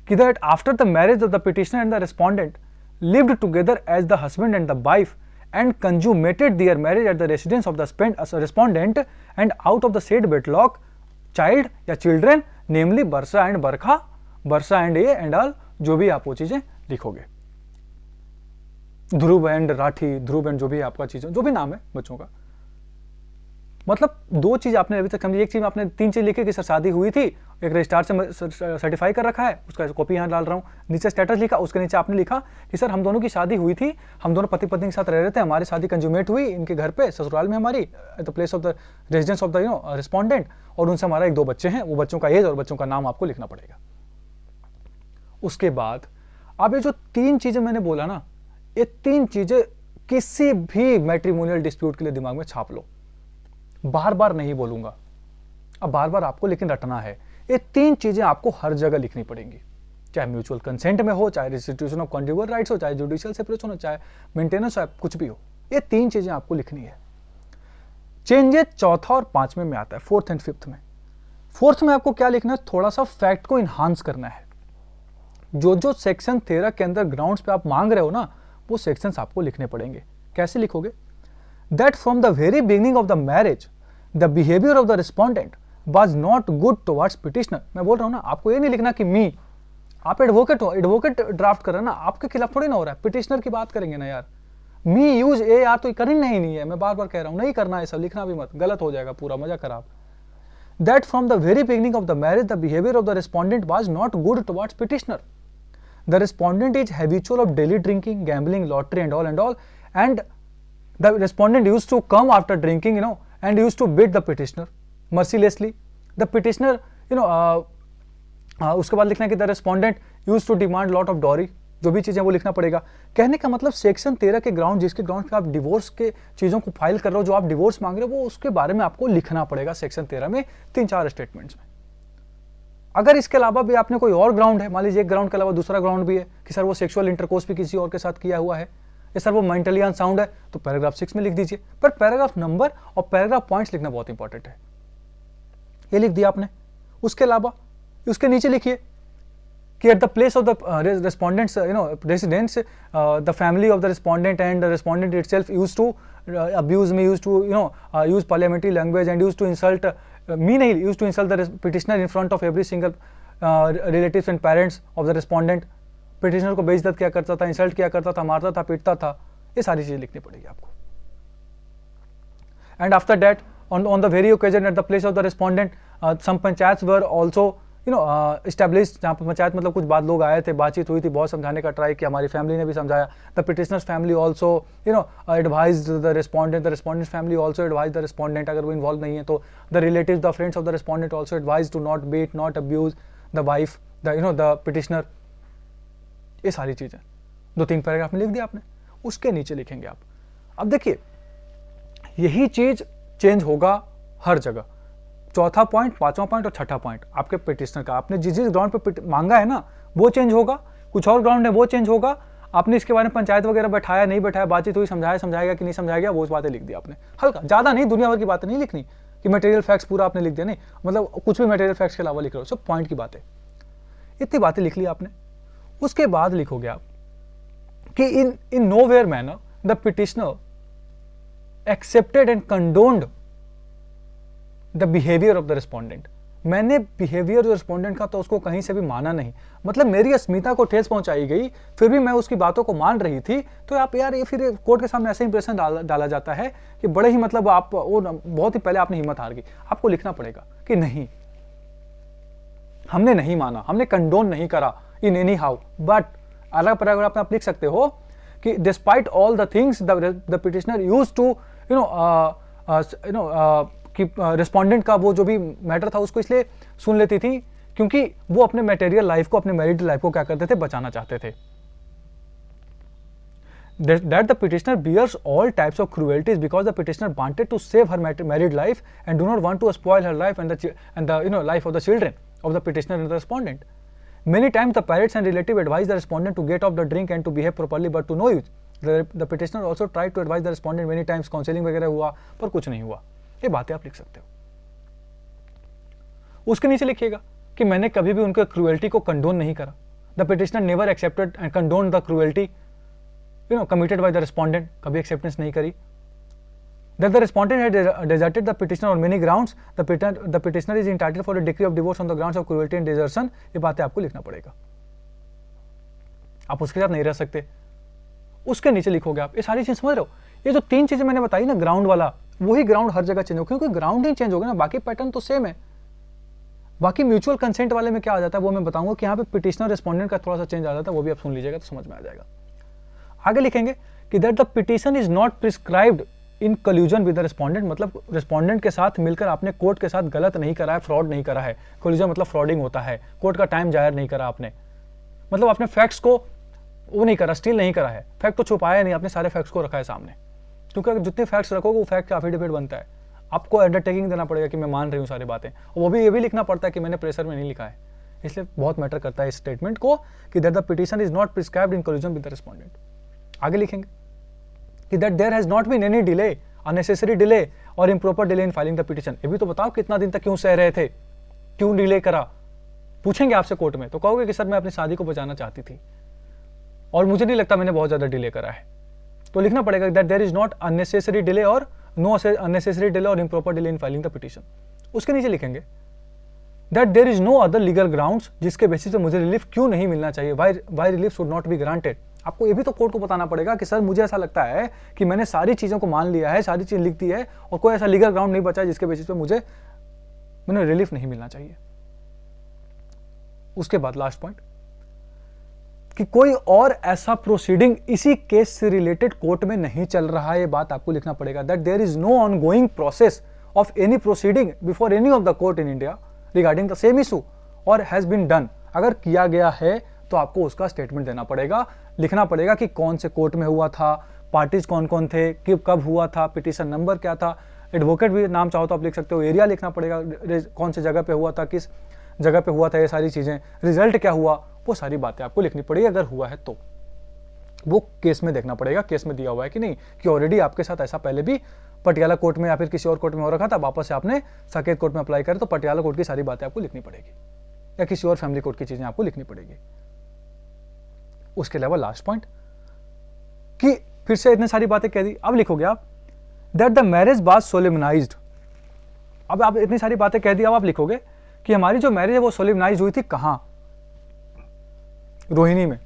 कि that after the marriage of the petitioner and the respondent lived together as the husband and the wife and consummated their marriage at the residence of the spend respondent and out of the said wedlock child या children namely Barsa and Barkha Varsha and A and all जो भी आप वो चीज़ें लिखोगे Dhruv and Rathi Dhruv and जो भी आपका चीज़ जो भी नाम है बच्चों का मतलब दो चीज़ आपने अभी तक समझी एक चीज़ आपने तीन चीज़ लिखी कि सर शादी हुई थी एक रजिस्टार से सर्टिफाई कर रखा है उसका कॉपी यहाँ डाल रहा हूँ नीचे स्टेटस लिखा उसके नीचे आपने लिखा कि सर हम दोनों की शादी हुई थी हम दोनों पति पत्नी के साथ रह रहे थे हमारी शादी कंज्यूमेट हुई इनके घर पे ससुराल में हमारी the place of the residence of the you know respondent और उनसे हमारा एक दो बच्चे हैं वो बच्चों का एज और बच्चों का नाम आपको लिखना पड़ेगा उसके बाद अब ये जो तीन चीज़ें मैंने बोला ना ये तीन चीज़ें किसी भी मैट्रीमोनियल डिस्प्यूट के लिए दिमाग में छाप लो बार बार नहीं बोलूंगा अब बार बार आपको लेकिन रटना है ये तीन चीज़ें आपको हर जगह लिखनी पड़ेंगी चाहे म्यूचुअल कंसेंट में हो चाहे रिस्टिट्यूशन ऑफ कॉन्ट्रीब्यूटर राइट्स हो चाहे जुडिशियल सेपरेशन हो चाहे मेंटेनेंस हो कुछ भी हो ये तीन चीज़ें आपको लिखनी है चेंजेस चौथा और पांचवें में आता है फोर्थ एंड फिफ्थ में फोर्थ में आपको क्या लिखना है थोड़ा सा फैक्ट को इन्हांस करना है जो जो सेक्शन तेरह के अंदर ग्राउंड पे आप मांग रहे हो ना वो सेक्शन आपको लिखने पड़ेंगे कैसे लिखोगे that from the very beginning of the marriage the behaviour of the respondent was not good towards petitioner मैं बोल रहा हूँ ना आपको ये नहीं लिखना कि मी आप एडवोकेट हो एडवोकेट ड्राफ्ट कर रहे हैं ना आपके खिलाफ थोड़ी ना हो रहा है पिटिशनर की बात करेंगे ना यार मी यूज ए आर तो करनी नहीं, नहीं है मैं बार बार कह रहा हूँ नहीं करना है सब लिखना भी मत गलत हो जाएगा पूरा मजा खराब that from the very beginning of the marriage the behaviour of the respondent was not good towards petitioner the respondent is habitual of daily drinking gambling lottery and all and all and the respondent use to come after drinking you know and use to beat the petitioner mercilessly the petitioner you know उसके बाद लिखना है कि the respondent use to demand lot of dowry जो भी चीजें वो लिखना पड़ेगा कहने का मतलब सेक्शन तेरह के ग्राउंड जिसके ग्राउंड आप डिवोर्स के चीजों को फाइल कर रहे हो जो आप डिवोर्स मांग रहे हो वो उसके बारे में आपको लिखना पड़ेगा सेक्शन तेरह में तीन चार स्टेटमेंट्स में अगर इसके अलावा भी आपने कोई और ग्राउंड है मान लीजिए एक ग्राउंड के अलावा दूसरा ग्राउंड भी है कि सर वो सेक्सुअल इंटरकोर्स भी किसी और के साथ किया हुआ है या सर वो मेंटली अनसाउंड है तो पैराग्राफ सिक्स में लिख दीजिए पर पैराग्राफ नंबर और पैराग्राफ पॉइंट्स लिखना बहुत इंपॉर्टेंट है ये लिख दिया आपने उसके अलावा उसके नीचे लिखिए कि at the place of the respondents you know residents the family of the respondent and respondent itself use to abuse में use to you know use parliamentary language and use to insult Meanwhile, used to insult the petitioner in front of every single relatives and parents of the respondent petitioner को बेइज्जत किया करता था insult किया करता था मारता था पीटता था ये सारी चीज़ें लिखनी पड़ेगी आपको and after that on, on the very occasion at the place of the respondent uh, some panchayats were also you know establish जहाँ पर पंचायत मतलब कुछ बाद लोग आए थे बातचीत हुई थी बहुत समझाने का ट्राई किया हमारी फैमिली ने भी समझाया the petitioners family also you know advise the respondent the respondent family also advise the respondent अगर वो इन्वॉल्व नहीं है तो the relative the friends of the respondent also advise to not beat not abuse the wife the you know the petitioner ये सारी चीज़ें दो तीन पैराग्राफ में लिख दिया आपने उसके नीचे लिखेंगे आप अब देखिए यही चीज़ चेंज होगा हर जगह चौथा पॉइंट पांचवा पॉइंट और छठा पॉइंट आपके पिटिशनर का आपने जिस जिस ग्राउंड पर मांगा है ना वो चेंज होगा कुछ और ग्राउंड है वो चेंज होगा आपने इसके बारे में पंचायत वगैरह बैठाया नहीं बैठाया बातचीत हुई समझाया समझाया कि नहीं समझाया गया वो बातें लिख दी आपने हल्का ज़्यादा नहीं दुनिया भर की बातें नहीं लिखनी कि मटेरियल फैक्ट्स पूरा आपने लिख दिया नहीं मतलब कुछ भी मटेरियल फैक्ट्स के अलावा लिख रहे हो सब पॉइंट की बातें इतनी बातें लिख ली आपने उसके बाद लिखोगे आप कि in in no where manner the petitioner accepted and condoned the behaviour of the respondent मैंने बिहेवियर जो रिस्पॉन्डेंट का तो उसको कहीं से भी माना नहीं मतलब मेरी अस्मिता को ठेस पहुंचाई गई फिर भी मैं उसकी बातों को मान रही थी तो आप यार ये फिर कोर्ट के सामने ऐसे इंप्रेशन डाल, डाला जाता है कि बड़े ही मतलब आप वो बहुत ही पहले आपने हिम्मत हार गई आपको लिखना पड़ेगा कि नहीं हमने नहीं माना हमने कंडोन नहीं करा इन एनी हाउ बट अगला पैराग्राफ में आप लिख सकते हो कि despite all the things the petitioner use to you know you know कि रिस्पॉन्डेंट का वो जो भी मैटर था उसको इसलिए सुन लेती थी क्योंकि वो अपने मेटेरियल लाइफ को अपने मैरिड लाइफ को क्या करते थे बचाना चाहते थे that the petitioner bears all types of cruelties because the petitioner wanted to save her married life and do not want to spoil her life and you know life of the children of the petitioner in the respondent many time the parents and relative advise the respondent to get off the drink and to behave properly but to no use the petitioner also try to advise the respondent many times counselling वगैरह हुआ पर कुछ नहीं हुआ ये बातें आप लिख सकते हो उसके नीचे लिखिएगा कि मैंने कभी भी उनके क्रुएल्टी को कंडोन नहीं करा the petitioner never accepted and condone the cruelty you know committed by the respondent कभी एक्सेप्टेंस नहीं करी that the respondent had deserted the petitioner on many ground the petitioner the petitioner is entitled for a decree of divorce on the grounds of cruelty and ये बातें आपको लिखना पड़ेगा आप उसके साथ नहीं रह सकते उसके नीचे लिखोगे आप ये सारी चीज समझ रहे हो ये जो तीन चीजें मैंने बताई ना ग्राउंड वाला वही ग्राउंड हर जगह चेंज हो क्योंकि ग्राउंड ही चेंज हो गया ना बाकी पैटर्न तो सेम है बाकी म्यूचुअल कंसेंट वाले में क्या आ जाता है वो मैं बताऊंगा कि यहाँ पे पिटिशनर रिस्पॉन्डेंट का थोड़ा सा चेंज आ जाता है वो भी आप सुन लीजिएगा तो समझ में आ जाएगा आगे लिखेंगे कि that the petition is not prescribed in collusion with the respondent मतलब रिस्पॉन्डेंट के साथ मिलकर आपने कोर्ट के साथ गलत नहीं करा है फ्रॉड नहीं करा है कल्यूजन मतलब फ्रॉडिंग होता है कोर्ट का टाइम जाहिर नहीं करा आपने मतलब आपने फैक्ट्स को वो नहीं करा स्टील नहीं करा है फैक्ट को तो छुपाया नहीं आपने सारे फैक्ट्स को रखा है सामने क्योंकि अगर जितने फैक्ट्स रखोगे वो फैक्ट काफी एफिडेविट बनता है आपको अंडरटेकिंग देना पड़ेगा कि मैं मान रही हूँ सारी बातें और वो भी ये भी लिखना पड़ता है कि मैंने प्रेशर में नहीं लिखा है इसलिए बहुत मैटर करता है इस स्टेटमेंट को कि that the petition is not prescribe in collusion with the respondent आगे लिखेंगे कि that there has not been any delay unnecessary delay और improper delay in filing the petition ये भी तो बताओ कितना दिन तक क्यों सह रहे थे क्यों डिले करा पूछेंगे आपसे कोर्ट में तो कहोगे कि सर मैं अपनी शादी को बचाना चाहती थी और मुझे नहीं लगता मैंने बहुत ज़्यादा डिले करा है तो लिखना पड़ेगा that there is not unnecessary delay और नो अननेसेसरी डिले और improper delay in filing the petition उसके नीचे लिखेंगे that there is no other legal ground जिसके बेसिस पे मुझे रिलीफ क्यों नहीं मिलना चाहिए why relief should not be granted आपको ये भी तो कोर्ट को बताना पड़ेगा कि सर मुझे ऐसा लगता है कि मैंने सारी चीज़ों को मान लिया है सारी चीज़ लिख दी है और कोई ऐसा लीगल ग्राउंड नहीं बचा जिसके बेसिस पे मुझे मैंने रिलीफ नहीं मिलना चाहिए उसके बाद लास्ट पॉइंट कि कोई और ऐसा प्रोसीडिंग इसी केस से रिलेटेड कोर्ट में नहीं चल रहा है ये बात आपको लिखना पड़ेगा that there is no ongoing process of any proceeding before any of the court in India regarding the same issue और हैज़ बिन डन अगर किया गया है तो आपको उसका स्टेटमेंट देना पड़ेगा लिखना पड़ेगा कि कौन से कोर्ट में हुआ था पार्टीज कौन कौन थे कि कब हुआ था पिटिशन नंबर क्या था एडवोकेट भी नाम चाहो तो आप लिख सकते हो एरिया लिखना पड़ेगा कौन से जगह पे हुआ था किस जगह पे हुआ था ये सारी चीज़ें रिजल्ट क्या हुआ वो सारी बातें आपको लिखनी पड़ेगी अगर हुआ है तो वो केस में देखना पड़ेगा केस में दिया हुआ है कि नहीं कि ऑलरेडी आपके साथ ऐसा पहले भी पटियाला कोर्ट में या फिर किसी और कोर्ट में हो रखा था वापस से आपने साकेत कोर्ट में अप्लाई करें तो पटियाला कोर्ट की सारी बातें आपको लिखनी पड़ेगी या किसी और फैमिली कोर्ट की चीज़ें आपको लिखनी पड़ेगी उसके अलावा लास्ट पॉइंट कि फिर से इतनी सारी बातें कह दी अब लिखोगे आप दैट द मैरिज बाज सोलिमनाइज अब आप इतनी सारी बातें कह दी अब आप लिखोगे कि हमारी जो मैरिज है वो सोलिमनाइज हुई थी कहाँ रोहिणी में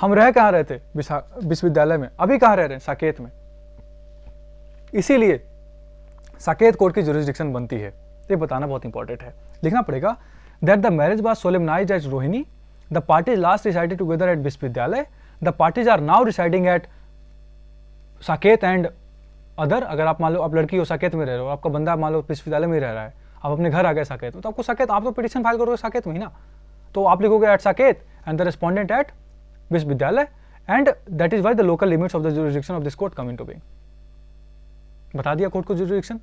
हम रह कहाँ रहे थे विश्वविद्यालय में अभी कहाँ रह रहे हैं साकेत में इसीलिए साकेत कोर्ट की जुरिस्डिक्शन बनती है ये बताना बहुत इंपॉर्टेंट है लिखना पड़ेगा that the marriage was solemnise at Rohini the parties last resided together at Vishwavidyalaya the parties are now residing at Saket and other अगर आप मान लो आप लड़की हो साकेत में रह रहे हो आपका बंदा मान लो विश्वविद्यालय में रह रहा है आप अपने घर आ गए साकेत में तो आपको साकेत आप तो पिटिशन फाइल करोगे साकेत में ही ना तो आप लिखोगे at Saket and the respondent at Vishwavidyalaya and that is why the local limits of the jurisdiction of this court come in to be बता दिया कोर्ट को जुरिडिक्शन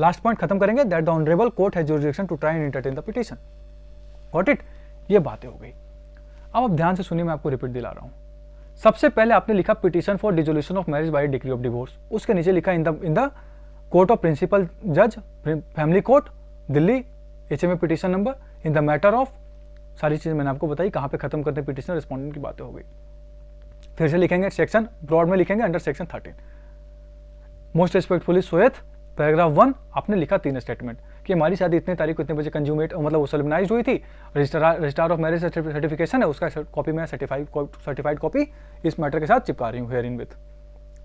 लास्ट पॉइंट खत्म करेंगे दैट द ऑनरेबल कोर्ट है jurisdiction to try and entertain the petition what it ये बातें हो गई अब आप ध्यान से सुनिए मैं आपको रिपीट दिला रहा हूँ सबसे पहले आपने लिखा petition for dissolution of marriage by degree of divorce उसके नीचे लिखा in the in the court of principal जज family court Delhi H M A petition number in the matter of सारी चीज़ मैंने आपको बताई कहाँ पे खत्म करते हैं पिटिशन रिस्पॉन्डेंट की बातें हो गई फिर से लिखेंगे सेक्शन ब्रॉड में लिखेंगे under section thirteen most respectfully showeth paragraph one आपने लिखा तीन स्टेटमेंट कि हमारी शादी इतने तारीख को इतने बजे कंज्यूमेट मतलब वो सोलमनाइज हुई थी रजिस्ट्रार ऑफ मैरिज सर्टिफिकेशन है उसका कॉपी में सर्टिफाइड कॉपी इस मैटर के साथ चिपका रही हूँ here in with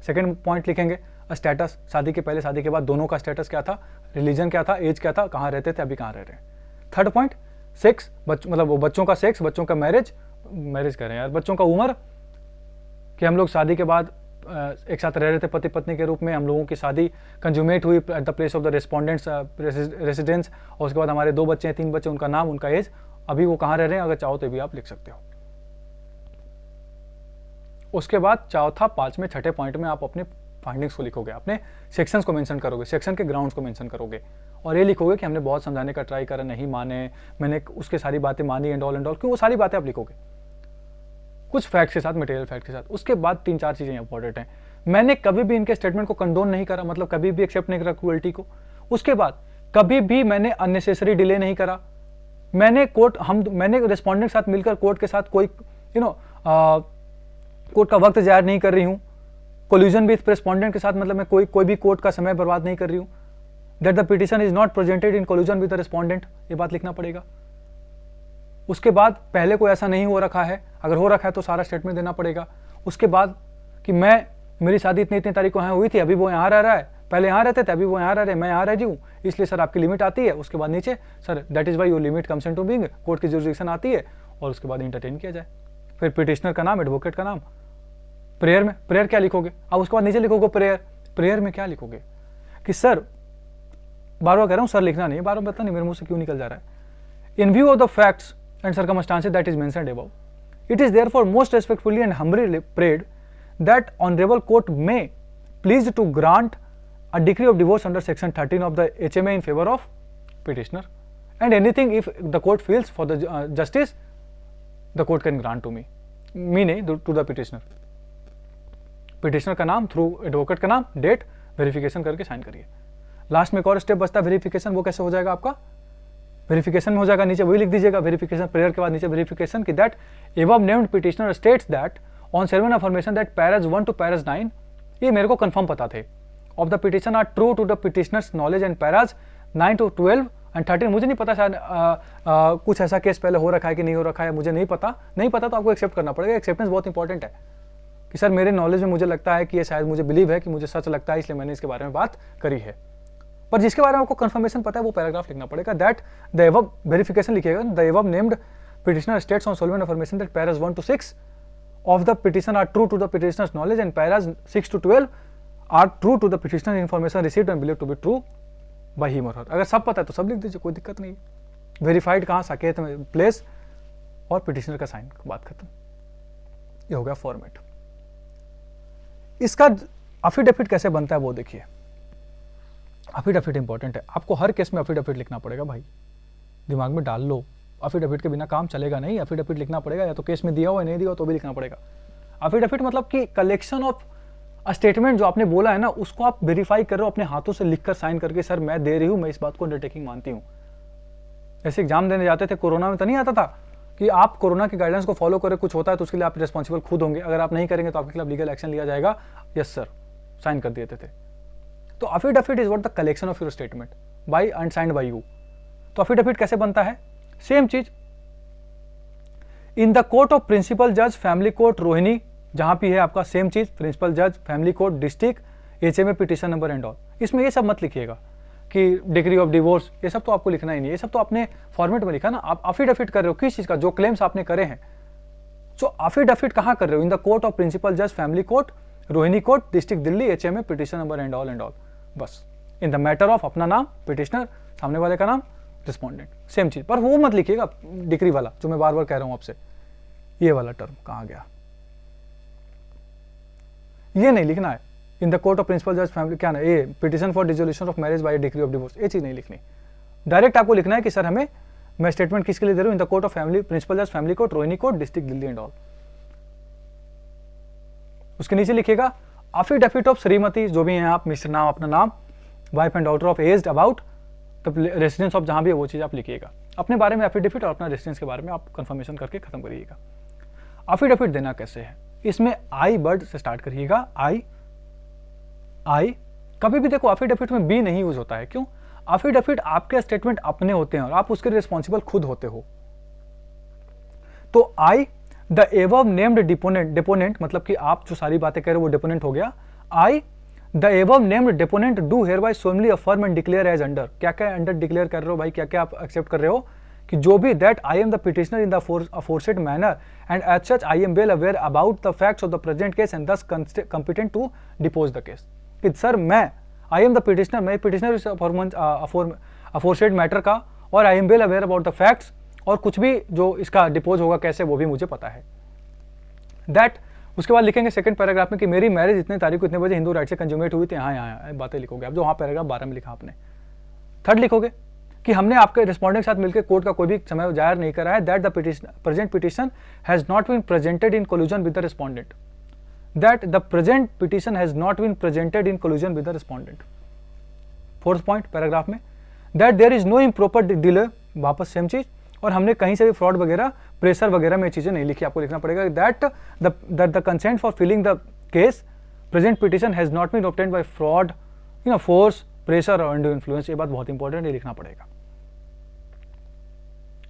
second point लिखेंगे स्टेटस शादी के पहले शादी के बाद दोनों का स्टेटस क्या था रिलीजन क्या था एज क्या था कहाँ रहते थे अभी कहाँ रह रहे हैं थर्ड पॉइंट सेक्स बच, मतलब वो बच्चों का सेक्स बच्चों का मैरिज मैरिज करें यार बच्चों का उम्र कि हम लोग शादी के बाद एक साथ रह रहे थे पति पत्नी के रूप में हम लोगों की शादी कंज्यूमेट हुई at the place of the respondent's residence और उसके बाद हमारे दो बच्चे हैं तीन बच्चे उनका नाम उनका एज अभी वो कहाँ रह रहे हैं अगर चाहो तो भी आप लिख सकते हो उसके बाद चौथा पांचवें छठे पॉइंट में आप अपने फाइंडिंग्स को लिखोगे अपने सेक्शंस को मेंशन करोगे सेक्शन के ग्राउंड्स को मेंशन करोगे और ये लिखोगे कि हमने बहुत समझाने का ट्राई करा नहीं माने मैंने उसके सारी बातें मानी एंड ऑल एंड ऑल क्यों वो सारी बातें आप लिखोगे कुछ फैक्ट्स के साथ मटेरियल फैक्ट के साथ उसके बाद तीन चार चीज़ें इंपॉर्टेंट हैं मैंने कभी भी इनके स्टेटमेंट को कंडोन नहीं करा मतलब कभी भी एक्सेप्ट नहीं करा क्रुअल्टी को उसके बाद कभी भी मैंने अननेसेसरी डिले नहीं करा मैंने कोर्ट हम मैंने रिस्पॉन्डेंट के साथ मिलकर कोर्ट के साथ कोई यू नो कोर्ट का वक्त जाहिर नहीं कर रही हूँ कोल्यूजन विथ रेस्पॉन्डेंट के साथ मतलब मैं कोई कोई भी कोर्ट का समय बर्बाद नहीं कर रही हूँ that the petition is not presented in collusion with the respondent ये बात लिखना पड़ेगा उसके बाद पहले कोई ऐसा नहीं हो रखा है अगर हो रखा है तो सारा स्टेटमेंट देना पड़ेगा उसके बाद कि मैं मेरी शादी इतनी इतनी तारीख को यहाँ हुई थी अभी वो यहाँ रह रहा है पहले यहाँ रहते थे अभी वो यहाँ रह रहे मैं यहाँ रह जाऊँ इसलिए सर आपकी लिमिट आती है उसके बाद नीचे sir that is why your limit comes to being court की जोरिक्शन आती है और उसके बाद इंटरटेन किया जाए फिर पिटिशनर का नाम एडवोकेट का नाम प्रेयर में प्रेयर क्या लिखोगे अब उसके बाद नीचे लिखोगे प्रेयर प्रेयर में क्या लिखोगे कि सर बार बार कह रहा हूँ सर लिखना नहीं बार बार पता नहीं मेरे मुंह से क्यों निकल जा रहा है in view of the facts and sir circumstances that is mentioned about it is therefore most respectfully and humbly prayed that honourable court may please to grant a decree of divorce under section 13 of the HMA in favour of petitioner and anything if the court feels for the justice the court can grant to me me me to the petitioner petitioner का नाम through advocate का नाम date verification करके sign करिए last में एक और step बचता है वेरिफिकेशन वो कैसे हो जाएगा आपका वेरिफिकेशन में हो जाएगा नीचे वही लिख दीजिएगा वेरिफिकेशन प्रेयर के बाद नीचे वेरिफिकेशन की that above named petitioner states that on seven information that paras one to paras nine ये मेरे को कन्फर्म पता थे of the petition are true to the petitioner's knowledge and paras nine to twelve and thirteen मुझे नहीं पता शायद आ, आ, कुछ ऐसा केस पहले हो रखा है कि नहीं हो रखा है मुझे नहीं पता नहीं पता तो आपको एक्सेप्ट करना पड़ेगा एक्सेप्टेंस बहुत इंपॉर्टेंट है कि सर मेरे नॉलेज में मुझे लगता है कि ये शायद मुझे बिलीव है कि मुझे सच लगता है इसलिए मैंने इसके बारे में बात करी है पर जिसके बारे में आपको कंफर्मेशन पता है वो पैराग्राफ लिखना पड़ेगा दैट द एव वेरिफिकेशन लिखेगा the above named petitioner states on solemn information that paras one to six of the petition are true to the petitioner's knowledge and paras six to twelve are true to the petitioner information receive and believe to be true by more अगर सब पता है तो सब लिख दीजिए कोई दिक्कत नहीं वेरीफाइड कहाँ साकेत में प्लेस और पिटिशनर का साइन बात खत्म ये हो गया फॉर्मेट इसका अफिडेविट कैसे बनता है वो देखिए अफिडेविट इंपॉर्टेंट है आपको हर केस में अफिडेविट लिखना पड़ेगा भाई दिमाग में डाल लो अफिडेविट के बिना काम चलेगा नहीं अफिडेविट लिखना पड़ेगा या तो केस में दिया हो या नहीं दिया हो तो भी लिखना पड़ेगा अफिडेविट मतलब कि कलेक्शन ऑफ स्टेटमेंट जो आपने बोला है ना उसको आप वेरीफाई कर रहे हो अपने हाथों से लिखकर साइन करके सर मैं दे रही हूँ मैं इस बात को अंडरटेकिंग मानती हूँ ऐसे एग्जाम देने जाते थे कोरोना में तो नहीं आता था कि आप कोरोना के गाइडलाइंस को फॉलो करें कुछ होता है तो उसके लिए आप रिस्पॉन्सिबल खुद होंगे अगर आप नहीं करेंगे तो आपके खिलाफ लीगल एक्शन लिया जाएगा यस सर साइन कर देते थे तो affidavit is what the collection of your statement by and signed by you तो अफिडेविट कैसे बनता है सेम चीज in the court of principal जज फैमिली कोर्ट रोहिणी जहां भी है आपका सेम चीज प्रिंसिपल जज family court district H M A petition number and all इसमें ये सब मत लिखिएगा कि डिग्री ऑफ डिवोर्स ये सब तो आपको लिखना ही नहीं ये सब तो आपने फॉर्मेट में लिखा ना आप अफिडेफिट कर रहे हो किस चीज़ का जो क्लेम्स आपने करे हैं सो अफिडेफिट कहाँ कर रहे हो in the court of principal जज family court Rohini court district Delhi H M A petition number and all and all बस इन द मैटर ऑफ अपना नाम पिटिशनर सामने वाले का नाम रिस्पॉन्डेंट सेम चीज़ पर वो मत लिखिएगा डिग्री वाला जो मैं बार बार कह रहा हूं आपसे ये वाला टर्म कहाँ गया ये नहीं लिखना है in the court of principal जज फैमिली क्या ना ये petition for dissolution of marriage by degree of divorce ये चीज़ नहीं लिखनी डायरेक्ट आपको लिखना है कि सर हमें मैं स्टेटमेंट किसके लिए दे रहा हूँ in the court of family principal जज family court Rohini court district Delhi and all उसके नीचे लिखेगा अफिडेफिट ऑफ श्रीमती जो भी हैं आप मिस्टर नाम अपना नाम wife and daughter of age about तब रेसिडेंस ऑफ जहां भी है वो चीज़ आप लिखिएगा अपने बारे में एफिडेविट और अपना रेसिडेंस के बारे में आप कंफर्मेशन करके खत्म करिएगा अफिडेफिट देना कैसे है इसमें आई बर्ड से स्टार्ट करिएगा आई आई कभी भी देखो अफिडेफिट में बी नहीं यूज होता है क्यों अफिडेफिट आपके स्टेटमेंट अपने होते हैं और आप उसके रिस्पॉन्सिबल खुद होते हो तो I the above named deponent deponent मतलब कि आप जो सारी बातें कह रहे हो वो डिपोनेंट हो गया I the above named deponent do hereby solemnly affirm and declare as under क्या क्या अंडर डिक्लेयर कर रहे हो भाई क्या क्या आप एक्सेप्ट कर रहे हो कि जो भी that I am the petitioner in the aforesaid manner and as such I am well aware about the facts of the present case and thus competent to depose the case कि sir मैं I am the petitioner मैं petitioner aforesaid matter का और I am well aware about the facts और कुछ भी जो इसका डिपोज होगा कैसे वो भी मुझे पता है दैट उसके बाद लिखेंगे सेकंड पैराग्राफ में कि मेरी मैरिज इतने तारीख को इतने बजे हिंदू राइट से कंज्यूमेट हुई थी हाँ, यहाँ यहाँ बातें लिखोगे आप जो वहाँ पैराग्राफ बारह में लिखा आपने थर्ड लिखोगे कि हमने आपके रिस्पॉन्डेंट के साथ मिलकर कोर्ट का कोई भी समय जाहिर नहीं करा है that the petition present petition has not been presented in collusion with the respondent that the present petition has not been presented in collusion with the respondent fourth point paragraph में that there is no improper delay वापस same चीज और हमने कहीं से भी fraud वगैरह pressure वगैरह में चीज़ें नहीं लिखी आपको लिखना पड़ेगा that that the consent for filing the case present petition has not been obtained by fraud you know force pressure और इंडो इन्फ्लुएंस ये बात बहुत इंपॉर्टेंट है लिखना पड़ेगा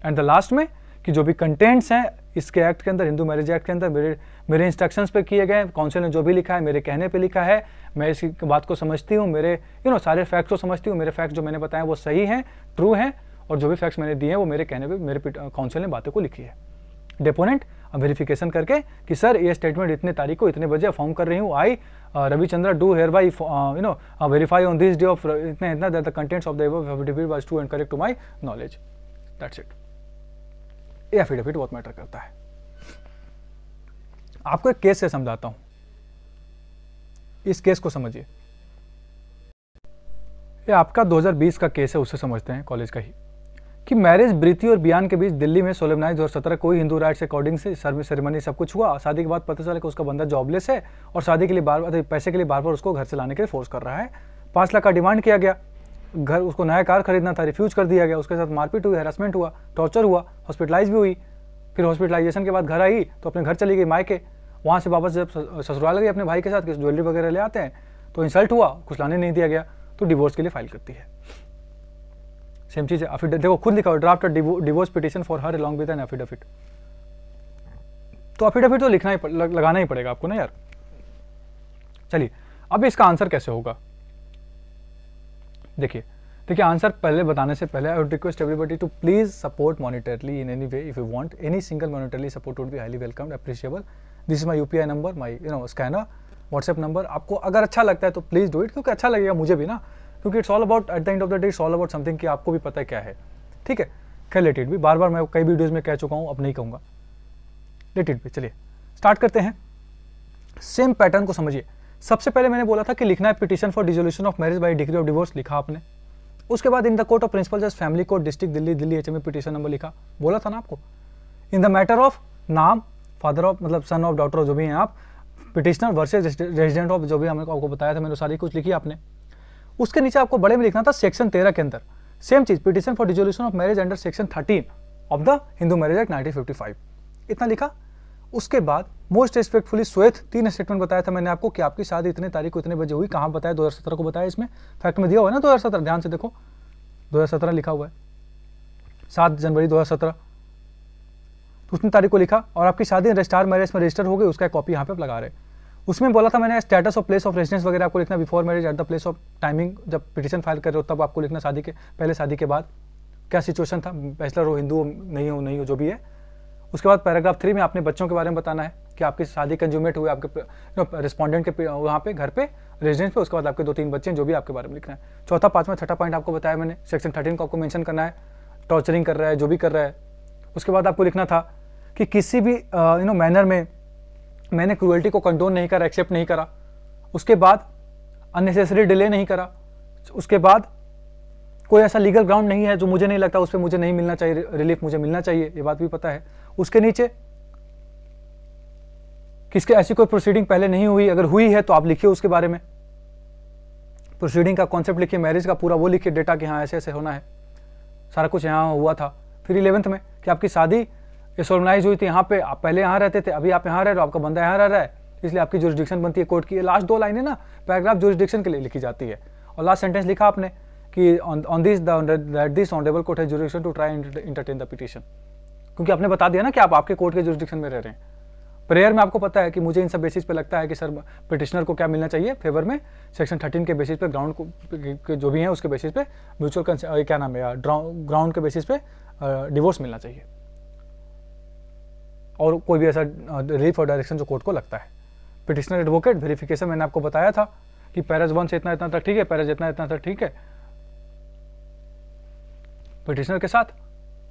एंड द लास्ट में कि जो भी कंटेंट्स हैं इसके एक्ट के अंदर हिंदू मैरिज एक्ट के अंदर मेरे इंस्ट्रक्शंस पे किए गए काउंसिल ने जो भी लिखा है मेरे कहने पे लिखा है मैं इसकी बात को समझती हूँ मेरे यू you नो know, सारे फैक्ट्स को समझती हूँ मेरे फैक्ट्स जो मैंने बताए वो सही हैं ट्रू हैं और जो भी फैक्ट्स मैंने दिए हैं वो मेरे कहने पर मेरे काउंसिल ने बातों को लिखी है डेपोनेंट वेरिफिकेशन करके कि सर ये स्टेटमेंट इतने तारीख को इतने बजे फॉर्म कर रही हूँ I Ravichandra do hereby you know verify on this day of इतना इतना that the contents of the was true and correct to my knowledge that's it ये एफिडेविट बहुत मैटर करता है आपको एक केस से समझाता हूं इस केस को समझिए ये आपका 2020 का केस है उससे समझते हैं कॉलेज का ही कि मैरिज ब्रीति और बयान के बीच दिल्ली में सोलेमनाइज और सत्रह कोई हिंदू राइट्स अकॉर्डिंग से सेरेमनी सब कुछ हुआ शादी के बाद पता चला कि उसका बंदा जॉबलेस है और शादी के लिए बार बार पैसे के लिए बार बार उसको घर से लाने के लिए फोर्स कर रहा है पांच लाख का डिमांड किया गया घर उसको नया कार खरीदना था रिफ्यूज कर दिया गया उसके साथ मारपीट हुई हेरासमेंट हुआ टॉर्चर हुआ हॉस्पिटलाइज भी हुई फिर हॉस्पिटलाइजेशन के बाद घर आई तो अपने घर चली गई मायके वहाँ से वापस जब ससुराल गई अपने भाई के साथ ज्वेलरी वगैरह ले आते हैं तो इंसल्ट हुआ कुछ लाने नहीं दिया गया तो डिवोर्स के लिए फाइल करती है सेम चीज़ है अफिडेविट देखो खुद लिखा हो draft divorce petition for her along with an affidavit तो अफिडेविट तो लिखना ही लगाना ही पड़ेगा आपको ना यार चलिए अब इसका आंसर कैसे होगा देखिए देखिए आंसर पहले बताने से पहले I would request everybody to please support monetarily in any way if you want any single monetarily support would be highly welcome appreciable this is my you number my you know scanner WhatsApp number आपको अगर अच्छा लगता है तो please do it क्योंकि अच्छा लगेगा मुझे भी ना क्योंकि it's all about at the end of the day it's all about something कि आपको भी पता है क्या है ठीक है खैर इट भी बार बार मैं कई वीडियोज़ में कह चुका हूँ अब नहीं कहूँगा इट भी चलिए स्टार्ट करते हैं सेम पैटर्न को समझिए सबसे पहले मैंने बोला था कि लिखना है petition for dissolution of marriage by degree of divorce लिखा आपने उसके बाद in the court of principal just family court district Delhi Delhi H M petition number लिखा बोला था ना आपको इन द मैटर ऑफ नाम फादर ऑफ मतलब सन ऑफ डॉक्टर जो भी हैं आप पिटिशनर वर्सेज रेजिडेंट ऑफ जो भी हमें आपको बताया था मैंने सारी कुछ लिखी आपने उसके नीचे आपको बड़े में लिखना था सेक्शन तेरह के अंदर सेम चीज़ petition for dissolution of marriage under section thirteen of the Hindu marriage act fifty five इतना लिखा उसके बाद मोस्ट रिस्पेक्टफुली स्वेथ तीन स्टेटमेंट बताया था मैंने आपको कि आपकी शादी इतने तारीख को इतने बजे हुई कहाँ बताया दो हजार सत्रह को बताया इसमें फैक्ट में दिया हुआ है ना सत्रह ध्यान से देखो दो हजार सत्रह लिखा हुआ है सात जनवरी दो हजार सत्रह तो उसने तारीख को लिखा और आपकी शादी रजिस्टार मैरिज में रजिस्टर हो गई उसका कॉपी यहाँ पे आप लगा रहे उसमें बोला था मैंने status of place of residence वगैरह आपको लिखना before marriage at the place of timing जब पिटिशन फाइल कर रहे हो तब आपको लिखना शादी के पहले शादी के बाद क्या सिचुएशन था बैचलर हो हिंदू हो नहीं हो नहीं हो जो भी है उसके बाद पैराग्राफ थ्री में आपने बच्चों के बारे में बताना है कि आपकी शादी कंज्यूमेट हुए आपके रिस्पॉन्डेंट के वहाँ पे घर पे रेजिडेंस पे उसके बाद आपके दो तीन बच्चे हैं जो भी आपके बारे में लिखना है चौथा पाँचवा छठा पॉइंट आपको बताया मैंने सेक्शन थर्टीन को आपको मैंशन करना है टॉर्चरिंग कर रहा है जो भी कर रहा है उसके बाद आपको लिखना था कि किसी भी यू नो मैनर में मैंने क्रुअल्टी को कंडोन नहीं करा एक्सेप्ट नहीं करा उसके बाद अननेसेसरी डिले नहीं करा उसके बाद कोई ऐसा लीगल ग्राउंड नहीं है जो मुझे नहीं लगता उस पर मुझे नहीं मिलना चाहिए रिलीफ मुझे मिलना चाहिए ये बात भी पता है उसके नीचे किसके ऐसी कोई प्रोसीडिंग पहले नहीं हुई अगर हुई है तो आप लिखिए उसके बारे में प्रोसीडिंग का कॉन्सेप्ट लिखिए मैरिज का पूरा वो लिखिए डेटा कि हाँ ऐसे ऐसे होना है सारा कुछ यहाँ हुआ था फिर इलेवेंथ में कि आपकी शादी इस ऑर्गेनाइज हुई थी यहाँ पे आप पहले यहाँ रहते थे अभी आप यहाँ रह रहे हो आपका बंदा यहाँ रह रहा है इसलिए आपकी जोरिस्डिक्शन बनती है कोर्ट की लास्ट दो लाइनें ना पैराग्राफ जोरिस्डिक्शन के लिए लिखी जाती है और लास्ट सेंटेंस लिखा आपने कि on this this honourable court है jurisdiction to try entertain the petition क्योंकि आपने बता दिया ना कि आप आपके कोर्ट के जोरिस्डिक्शन में रह रहे हैं प्रेयर में आपको पता है कि मुझे इन सब बेसिस पे लगता है कि सर पिटिशनर को क्या मिलना चाहिए फेवर में सेक्शन थर्टीन के बेसिस पे ग्राउंड को जो भी है उसके बेसिस पे म्यूचुअल क्या नाम है ग्राउंड के बेसिस पे डिवोर्स मिलना चाहिए और कोई भी ऐसा रिलीफ और डायरेक्शन जो कोर्ट को लगता है पिटिशनर एडवोकेट वेरिफिकेशन मैंने आपको बताया था कि पैरज वन से इतना इतना तक ठीक है पैरज इतना इतना तक ठीक है पिटिशनर के साथ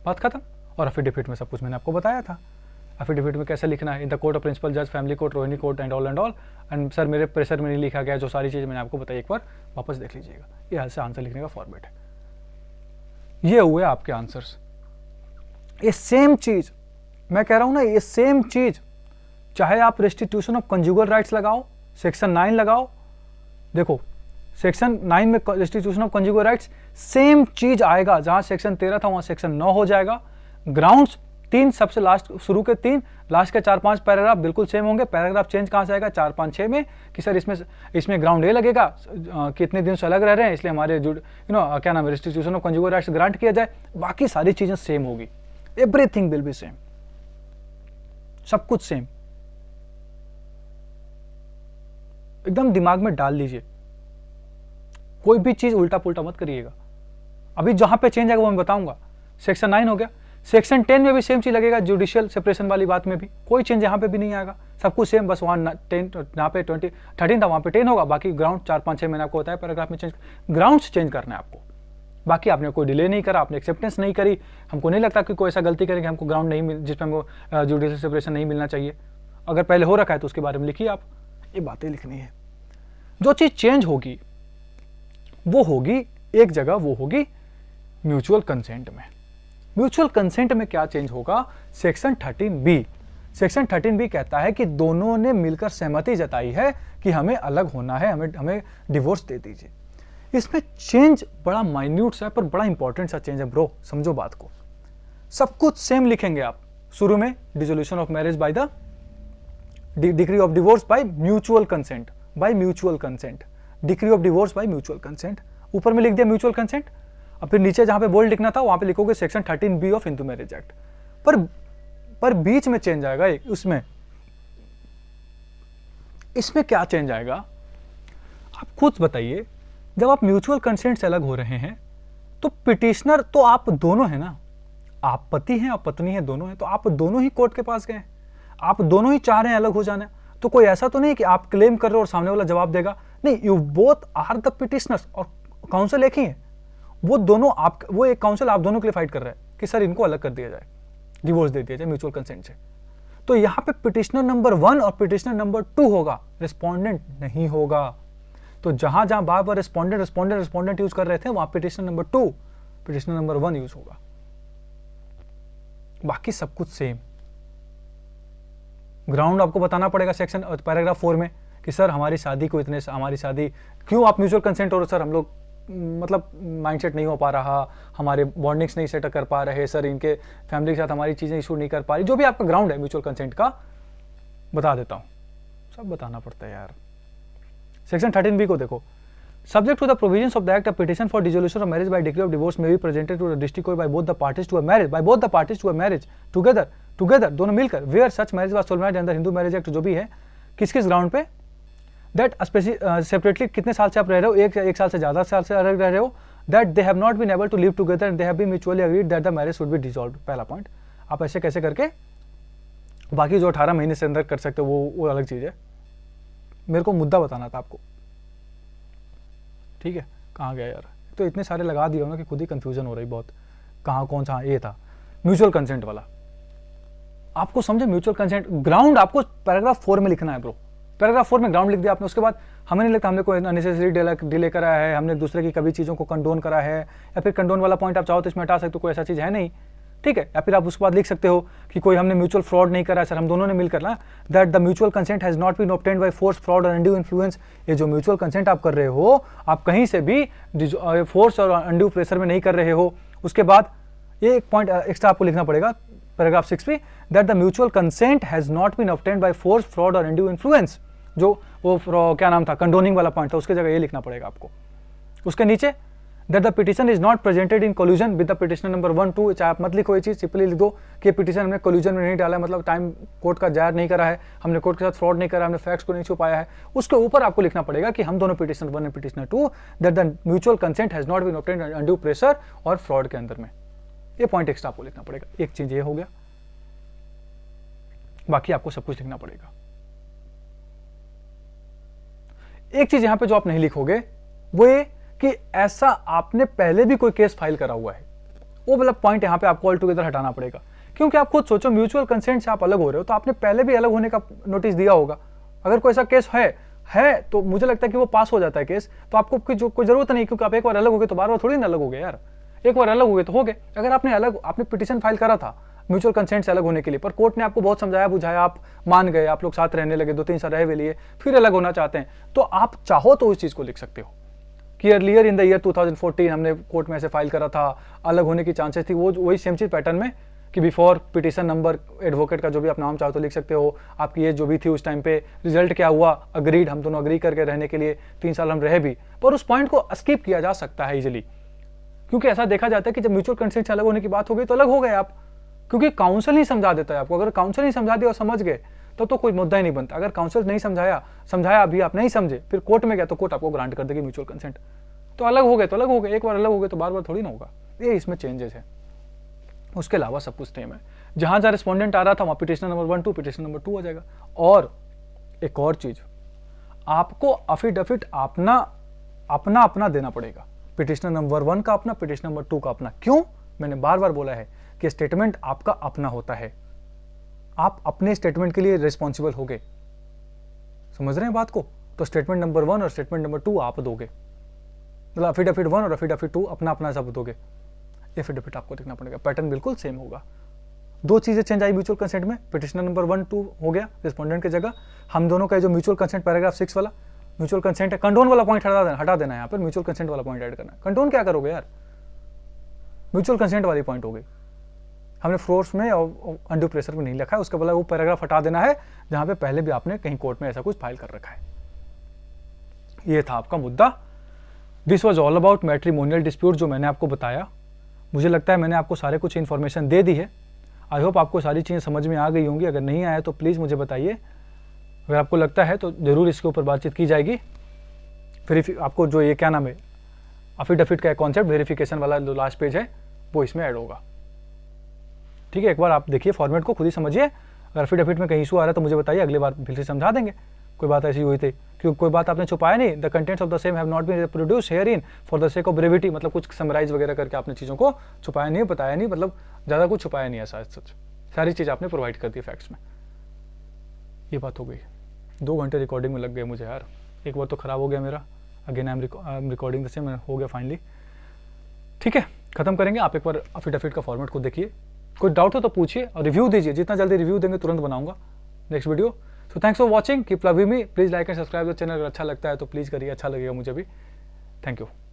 बात खत्म और अफिडेविट में सब कुछ मैंने आपको बताया था अफिडेविट में कैसे लिखना है in the court of principal जज family court Rohini court and all and all and sir मेरे प्रेशर में नहीं लिखा गया जो सारी चीज़ मैंने आपको बताई एक बार वापस देख लीजिएगा ये ऐसे आंसर लिखने का फॉर्मेट है ये हुए आपके आंसर्स ये सेम चीज़ मैं कह रहा हूं ना ये सेम चीज़ चाहे आप रेस्टिट्यूशन ऑफ कंज्यूगर राइट्स लगाओ सेक्शन नाइन लगाओ देखो सेक्शन नाइन में restitution of conjugal rights same चीज़ आएगा जहां सेक्शन तेरह था वहां सेक्शन नौ हो जाएगा ग्राउंड तीन सबसे लास्ट शुरू के तीन लास्ट के चार पांच पैराग्राफ बिल्कुल सेम होंगे पैराग्राफ चेंज कहाँ से आएगा चार पांच छः में कि सर इसमें इसमें ग्राउंड ए लगेगा कितने दिन से अलग रह रहे हैं इसलिए हमारे जुड़ यू नो क्या नाम है restitution of consumer rights grant किया जाए बाकी सारी चीज़ें सेम होगी एवरीथिंग विल बी सेम सब कुछ सेम एकदम दिमाग में डाल लीजिए कोई भी चीज उल्टा पुल्टा मत करिएगा अभी जहां पे चेंज आएगा वो मैं बताऊंगा सेक्शन नाइन हो गया सेक्शन टेन में भी सेम चीज लगेगा जुडिशियल सेपरेशन वाली बात में भी कोई चेंज यहां पे भी नहीं आएगा सब कुछ सेम बस वहां टेन यहाँ पे ट्वेंटी थर्टीन था वहां पे टेन होगा बाकी ग्राउंड चार पांच छह महीने आपको होता है पैराग्राफ में चेंज ग्राउंड चेंज करना है आपको बाकी आपने कोई डिले नहीं करा आपने एक्सेप्टेंस नहीं करी हमको नहीं लगता कि कोई ऐसा गलती करें कि हमको ग्राउंड नहीं मिल जिसमें हमको जुडिशल सेपरेशन नहीं मिलना चाहिए अगर पहले हो रखा है तो उसके बारे में लिखिए आप ये बातें लिखनी है जो चीज़ चेंज होगी वो होगी एक जगह वो होगी म्यूचुअल कंसेंट में म्यूचुअल कंसेंट में क्या चेंज होगा section thirteen B section thirteen B कहता है कि दोनों ने मिलकर सहमति जताई है कि हमें अलग होना है हमें हमें डिवोर्स दे दीजिए इसमें चेंज बड़ा माइन्यूट सा है पर बड़ा इंपॉर्टेंट सा चेंज है ब्रो समझो बात को सब कुछ सेम लिखेंगे आप शुरू में dissolution of marriage by the decree of divorce by mutual consent by mutual consent decree of divorce by mutual consent ऊपर में लिख दिया म्यूचुअल कंसेंट और फिर नीचे जहां पे बोल्ड लिखना था वहां पे लिखोगे section thirteen B of Hindu marriage act पर पर बीच में चेंज आएगा एक उसमें इसमें क्या चेंज आएगा आप खुद बताइए जब आप म्यूचुअल कंसेंट से अलग हो रहे हैं तो पिटिशनर तो आप दोनों हैं ना आप पति हैं और पत्नी हैं दोनों हैं तो आप दोनों ही कोर्ट के पास गए आप दोनों ही चाह रहे हैं अलग हो जाना तो कोई ऐसा तो नहीं कि आप क्लेम कर रहे हो और सामने वाला जवाब देगा नहीं you both are the petitioners और काउंसिल एक ही है वो दोनों आप वो एक काउंसिल आप दोनों के लिए फाइट कर रहा है कि सर इनको अलग कर दिया जाए डिवोर्स दे दिया जाए म्यूचुअल कंसेंट से तो यहाँ पे पिटिशनर नंबर वन और पिटिशनर नंबर टू होगा रिस्पॉन्डेंट नहीं होगा तो जहां जहां बार बार रिस्पॉन्डेंट रिस्पॉन्डेंट रिस्पॉन्डेंट यूज कर रहे थे वहां petition number two petition number one use होगा बाकी सब कुछ सेम ग्राउंड आपको बताना पड़ेगा सेक्शन पैराग्राफ फोर में कि सर हमारी शादी को इतने हमारी शादी क्यों आप म्यूचुअल कंसेंट हो रहे सर हम लोग मतलब माइंडसेट नहीं हो पा रहा हमारे बॉन्डिंग्स नहीं सेट कर पा रहे सर इनके फैमिली के साथ हमारी चीज़ें इशू नहीं कर पा रही जो भी आपका ग्राउंड है म्यूचुअल कंसेंट का बता देता हूँ सब बताना पड़ता है यार सेक्शन थर्टीन बी को देखो subject to the provision of the act petition for dissolution of marriage by degree of divorce may be presented to the district court by both the parties to a marriage by both the parties to a marriage together together दोनों मिलकर where such marriage was solemnised under Hindu marriage act जो भी है किस किस ground पे that specific separately कितने साल से आप रह रहे हो एक, एक साल से ज्यादा साल से अलग रह रहे हो that they have not been able to live together and they have be mutually agreed that the marriage would be dissolve पहला पॉइंट आप ऐसे कैसे करके बाकी जो अठारह महीने से अंदर कर सकते हो वो वो अलग चीज़ है मेरे को मुद्दा बताना था आपको ठीक है कहाँ गया यार तो इतने सारे लगा दिए ना कि खुद ही कंफ्यूजन हो रही बहुत कहाँ कौन सा ये था म्यूचुअल कंसेंट वाला आपको समझे म्यूचुअल कंसेंट ग्राउंड आपको पैराग्राफ फोर में लिखना है ब्रो पैराग्राफ फोर में ग्राउंड लिख दिया आपने उसके बाद हमें नहीं लगता हमने कोई अननेसेसरी डिले करा है हमने एक दूसरे की कभी चीज़ों को कंडोन करा है या फिर कंडोन वाला पॉइंट आप चाहो तो इसमें हटा सकते हो कोई ऐसा चीज़ है नहीं ठीक है या फिर आप उसके बाद लिख सकते हो कि कोई हमने म्यूचुअल फ्रॉड नहीं करा सर हम दोनों ने मिलकर ना that the mutual consent has not been obtained by force fraud और अंड्यू इन्फ्लुएंस ये जो म्यूचुअल कंसेंट आप कर रहे हो आप कहीं से भी फोर्स और अंड्यू प्रेशर में नहीं कर रहे हो उसके बाद ये एक पॉइंट एक्स्ट्रा आपको लिखना पड़ेगा पैराग्राफ सिक्स भी that the mutual consent has not been obtained by force fraud और अंड्यू इन्फ्लुएंस जो वो क्या नाम था कंडोनिंग वाला पॉइंट था उसकी जगह ये लिखना पड़ेगा आपको उसके नीचे that the petition is not presented in collusion with the petitioner number one two चाहे आप मत लिखो ये चीज़ सिंपली लिख दो कि पिटिशन हमने कोल्यूजन में नहीं डाला है मतलब टाइम कोर्ट का जायर नहीं करा है हमने कोर्ट के साथ फ्रॉड नहीं करा हमने फैक्ट्स को नहीं छुपाया है उसके ऊपर आपको लिखना पड़ेगा कि हम दोनों petitioner one and petitioner two that the mutual consent has not been obtain undue pressure और फ्रॉड के अंदर में ये पॉइंट एक्स्ट्रा आपको लिखना पड़ेगा एक चीज़ ये हो गया बाकी आपको सब कुछ लिखना पड़ेगा एक चीज़ यहां पे जो आप नहीं लिखोगे वो ये कि ऐसा आपने पहले भी कोई केस फाइल करा हुआ है वो मतलब पॉइंट यहाँ पे आपको ऑल टुगेदर हटाना पड़ेगा क्योंकि आप खुद सोचो म्यूचुअल कंसेंट से आप अलग हो रहे हो तो आपने पहले भी अलग होने का नोटिस दिया होगा अगर कोई ऐसा केस है है तो मुझे लगता है कि वो पास हो जाता है केस तो आपको कोई जो कोई जरूरत नहीं क्योंकि आप एक बार अलग हो गए तो बार बार थोड़ी ना अलग हो गए यार एक बार अलग हो गए तो हो गए अगर आपने अलग आपने पिटिशन फाइल करा था म्यूचुअल कंसेंट से अलग होने के लिए पर कोर्ट ने आपको बहुत समझाया बुझाया आप मान गए आप लोग साथ रहने लगे दो तीन साल रह भी लिए फिर अलग होना चाहते हैं तो आप चाहो तो उस चीज़ को लिख सकते हो कि अर्लियर इन द ईयर 2014 हमने कोर्ट में ऐसे फाइल करा था अलग होने की चांसेस थी वो वही सेम चीज़ पैटर्न में कि बिफोर पिटिशन नंबर एडवोकेट का जो भी आप नाम चाहो तो लिख सकते हो आपकी एज जो भी थी उस टाइम पे रिजल्ट क्या हुआ अग्रीड हम दोनों अग्री करके रहने के लिए तीन साल हम रहे भी पर उस पॉइंट को स्किप किया जा सकता है इजिली क्योंकि ऐसा देखा जाता है कि जब म्यूचुअल कंसेंट से अलग होने की बात हो गई तो अलग हो गए आप क्योंकि काउंसिल ही समझा देता है आपको अगर काउंसिल ही समझा दिया और समझ गए तब तो, तो कोई मुद्दा ही नहीं बनता अगर काउंसिल नहीं समझाया समझाया अभी आप नहीं समझे फिर कोर्ट में गया तो कोर्ट आपको ग्रांट कर देगी म्यूचुअल कंसेंट तो अलग हो गए तो अलग हो गए एक बार अलग हो गए तो बार बार थोड़ी ना होगा ये इसमें चेंजेस है उसके अलावा सब कुछ सेम है जहां जहां रिस्पॉन्डेंट आ रहा था वहां petition number one two petition number two आ जाएगा और एक और चीज़ आपको अफिडेफिट अपना अपना अपना देना पड़ेगा पिटिशनर नंबर वन का अपना पिटिशन नंबर टू का अपना क्यों मैंने बार बार बोला है कि स्टेटमेंट आपका अपना होता है आप अपने स्टेटमेंट के लिए रिस्पॉन्सिबल होगे समझ रहे हैं बात को तो स्टेटमेंट नंबर वन और स्टेटमेंट नंबर टू आप दोगे मतलब अफिडाफिट वन और अफिडाफिट टू अपना अपना सब दोगे एफिडेविट आपको देखना पड़ेगा पैटर्न बिल्कुल सेम होगा दो चीज़ें चेंज आई म्यूचुअल कंसेंट में पिटिशनर नंबर वन टू हो गया रिस्पॉन्डेंट की जगह हम दोनों का जो म्यूचुअल कंसेंट पैराग्राफ सिक्स वाला म्यूचुअल कंसेंट है कंडोन वाला पॉइंट हटा देना हटा देना है यहाँ पर म्यूचुअल कंसेंट वाला पॉइंट ऐड करना है कंडोन क्या करोगे यार म्यूचुअल कंसेंट वाली पॉइंट हो गई हमने फोर्स में और अंडू प्रेशर में नहीं लिखा है उसका बोला वो पैराग्राफ हटा देना है जहां पे पहले भी आपने कहीं कोर्ट में ऐसा कुछ फाइल कर रखा है ये था आपका मुद्दा this was all about matrimonial dispute जो मैंने आपको बताया मुझे लगता है मैंने आपको सारे कुछ इन्फॉर्मेशन दे दी है आई होप आपको सारी चीज़ें समझ में आ गई होंगी अगर नहीं आया तो प्लीज़ मुझे बताइए अगर आपको लगता है तो ज़रूर इसके ऊपर बातचीत की जाएगी फिर आपको जो ये क्या नाम है अफिडेविट का कॉन्सेप्ट वेरिफिकेशन वाला जो लास्ट पेज है वो इसमें ऐड होगा ठीक है एक बार आप देखिए फॉर्मेट को खुद ही समझिए अगर फिट अफिट में कहीं इशू आ रहा है तो मुझे बताइए अगली बार फिर से समझा देंगे कोई बात ऐसी हुई थी क्योंकि कोई बात आपने छुपाया नहीं the contents of the same have not been reproduce here in for the sake of brevity मतलब कुछ समराइज वगैरह करके आपने चीज़ों को छुपाया नहीं बताया नहीं मतलब ज़्यादा कुछ छुपाया नहीं ऐसा सच सारी चीज़ आपने प्रोवाइड कर दी फैक्ट्स में ये बात हो गई दो घंटे रिकॉर्डिंग में लग गए मुझे यार एक बार तो ख़राब हो गया मेरा again I am recording the same हो गया फाइनली ठीक है ख़त्म करेंगे आप एक बार अफिडाफिट का फॉर्मेट को देखिए कोई डाउट हो तो पूछिए और रिव्यू दीजिए जितना जल्दी रिव्यू देंगे तुरंत बनाऊंगा next video so thanks for watching keep loving me please like and subscribe the channel अगर अच्छा लगता है तो प्लीज़ करिए अच्छा लगेगा मुझे भी थैंक यू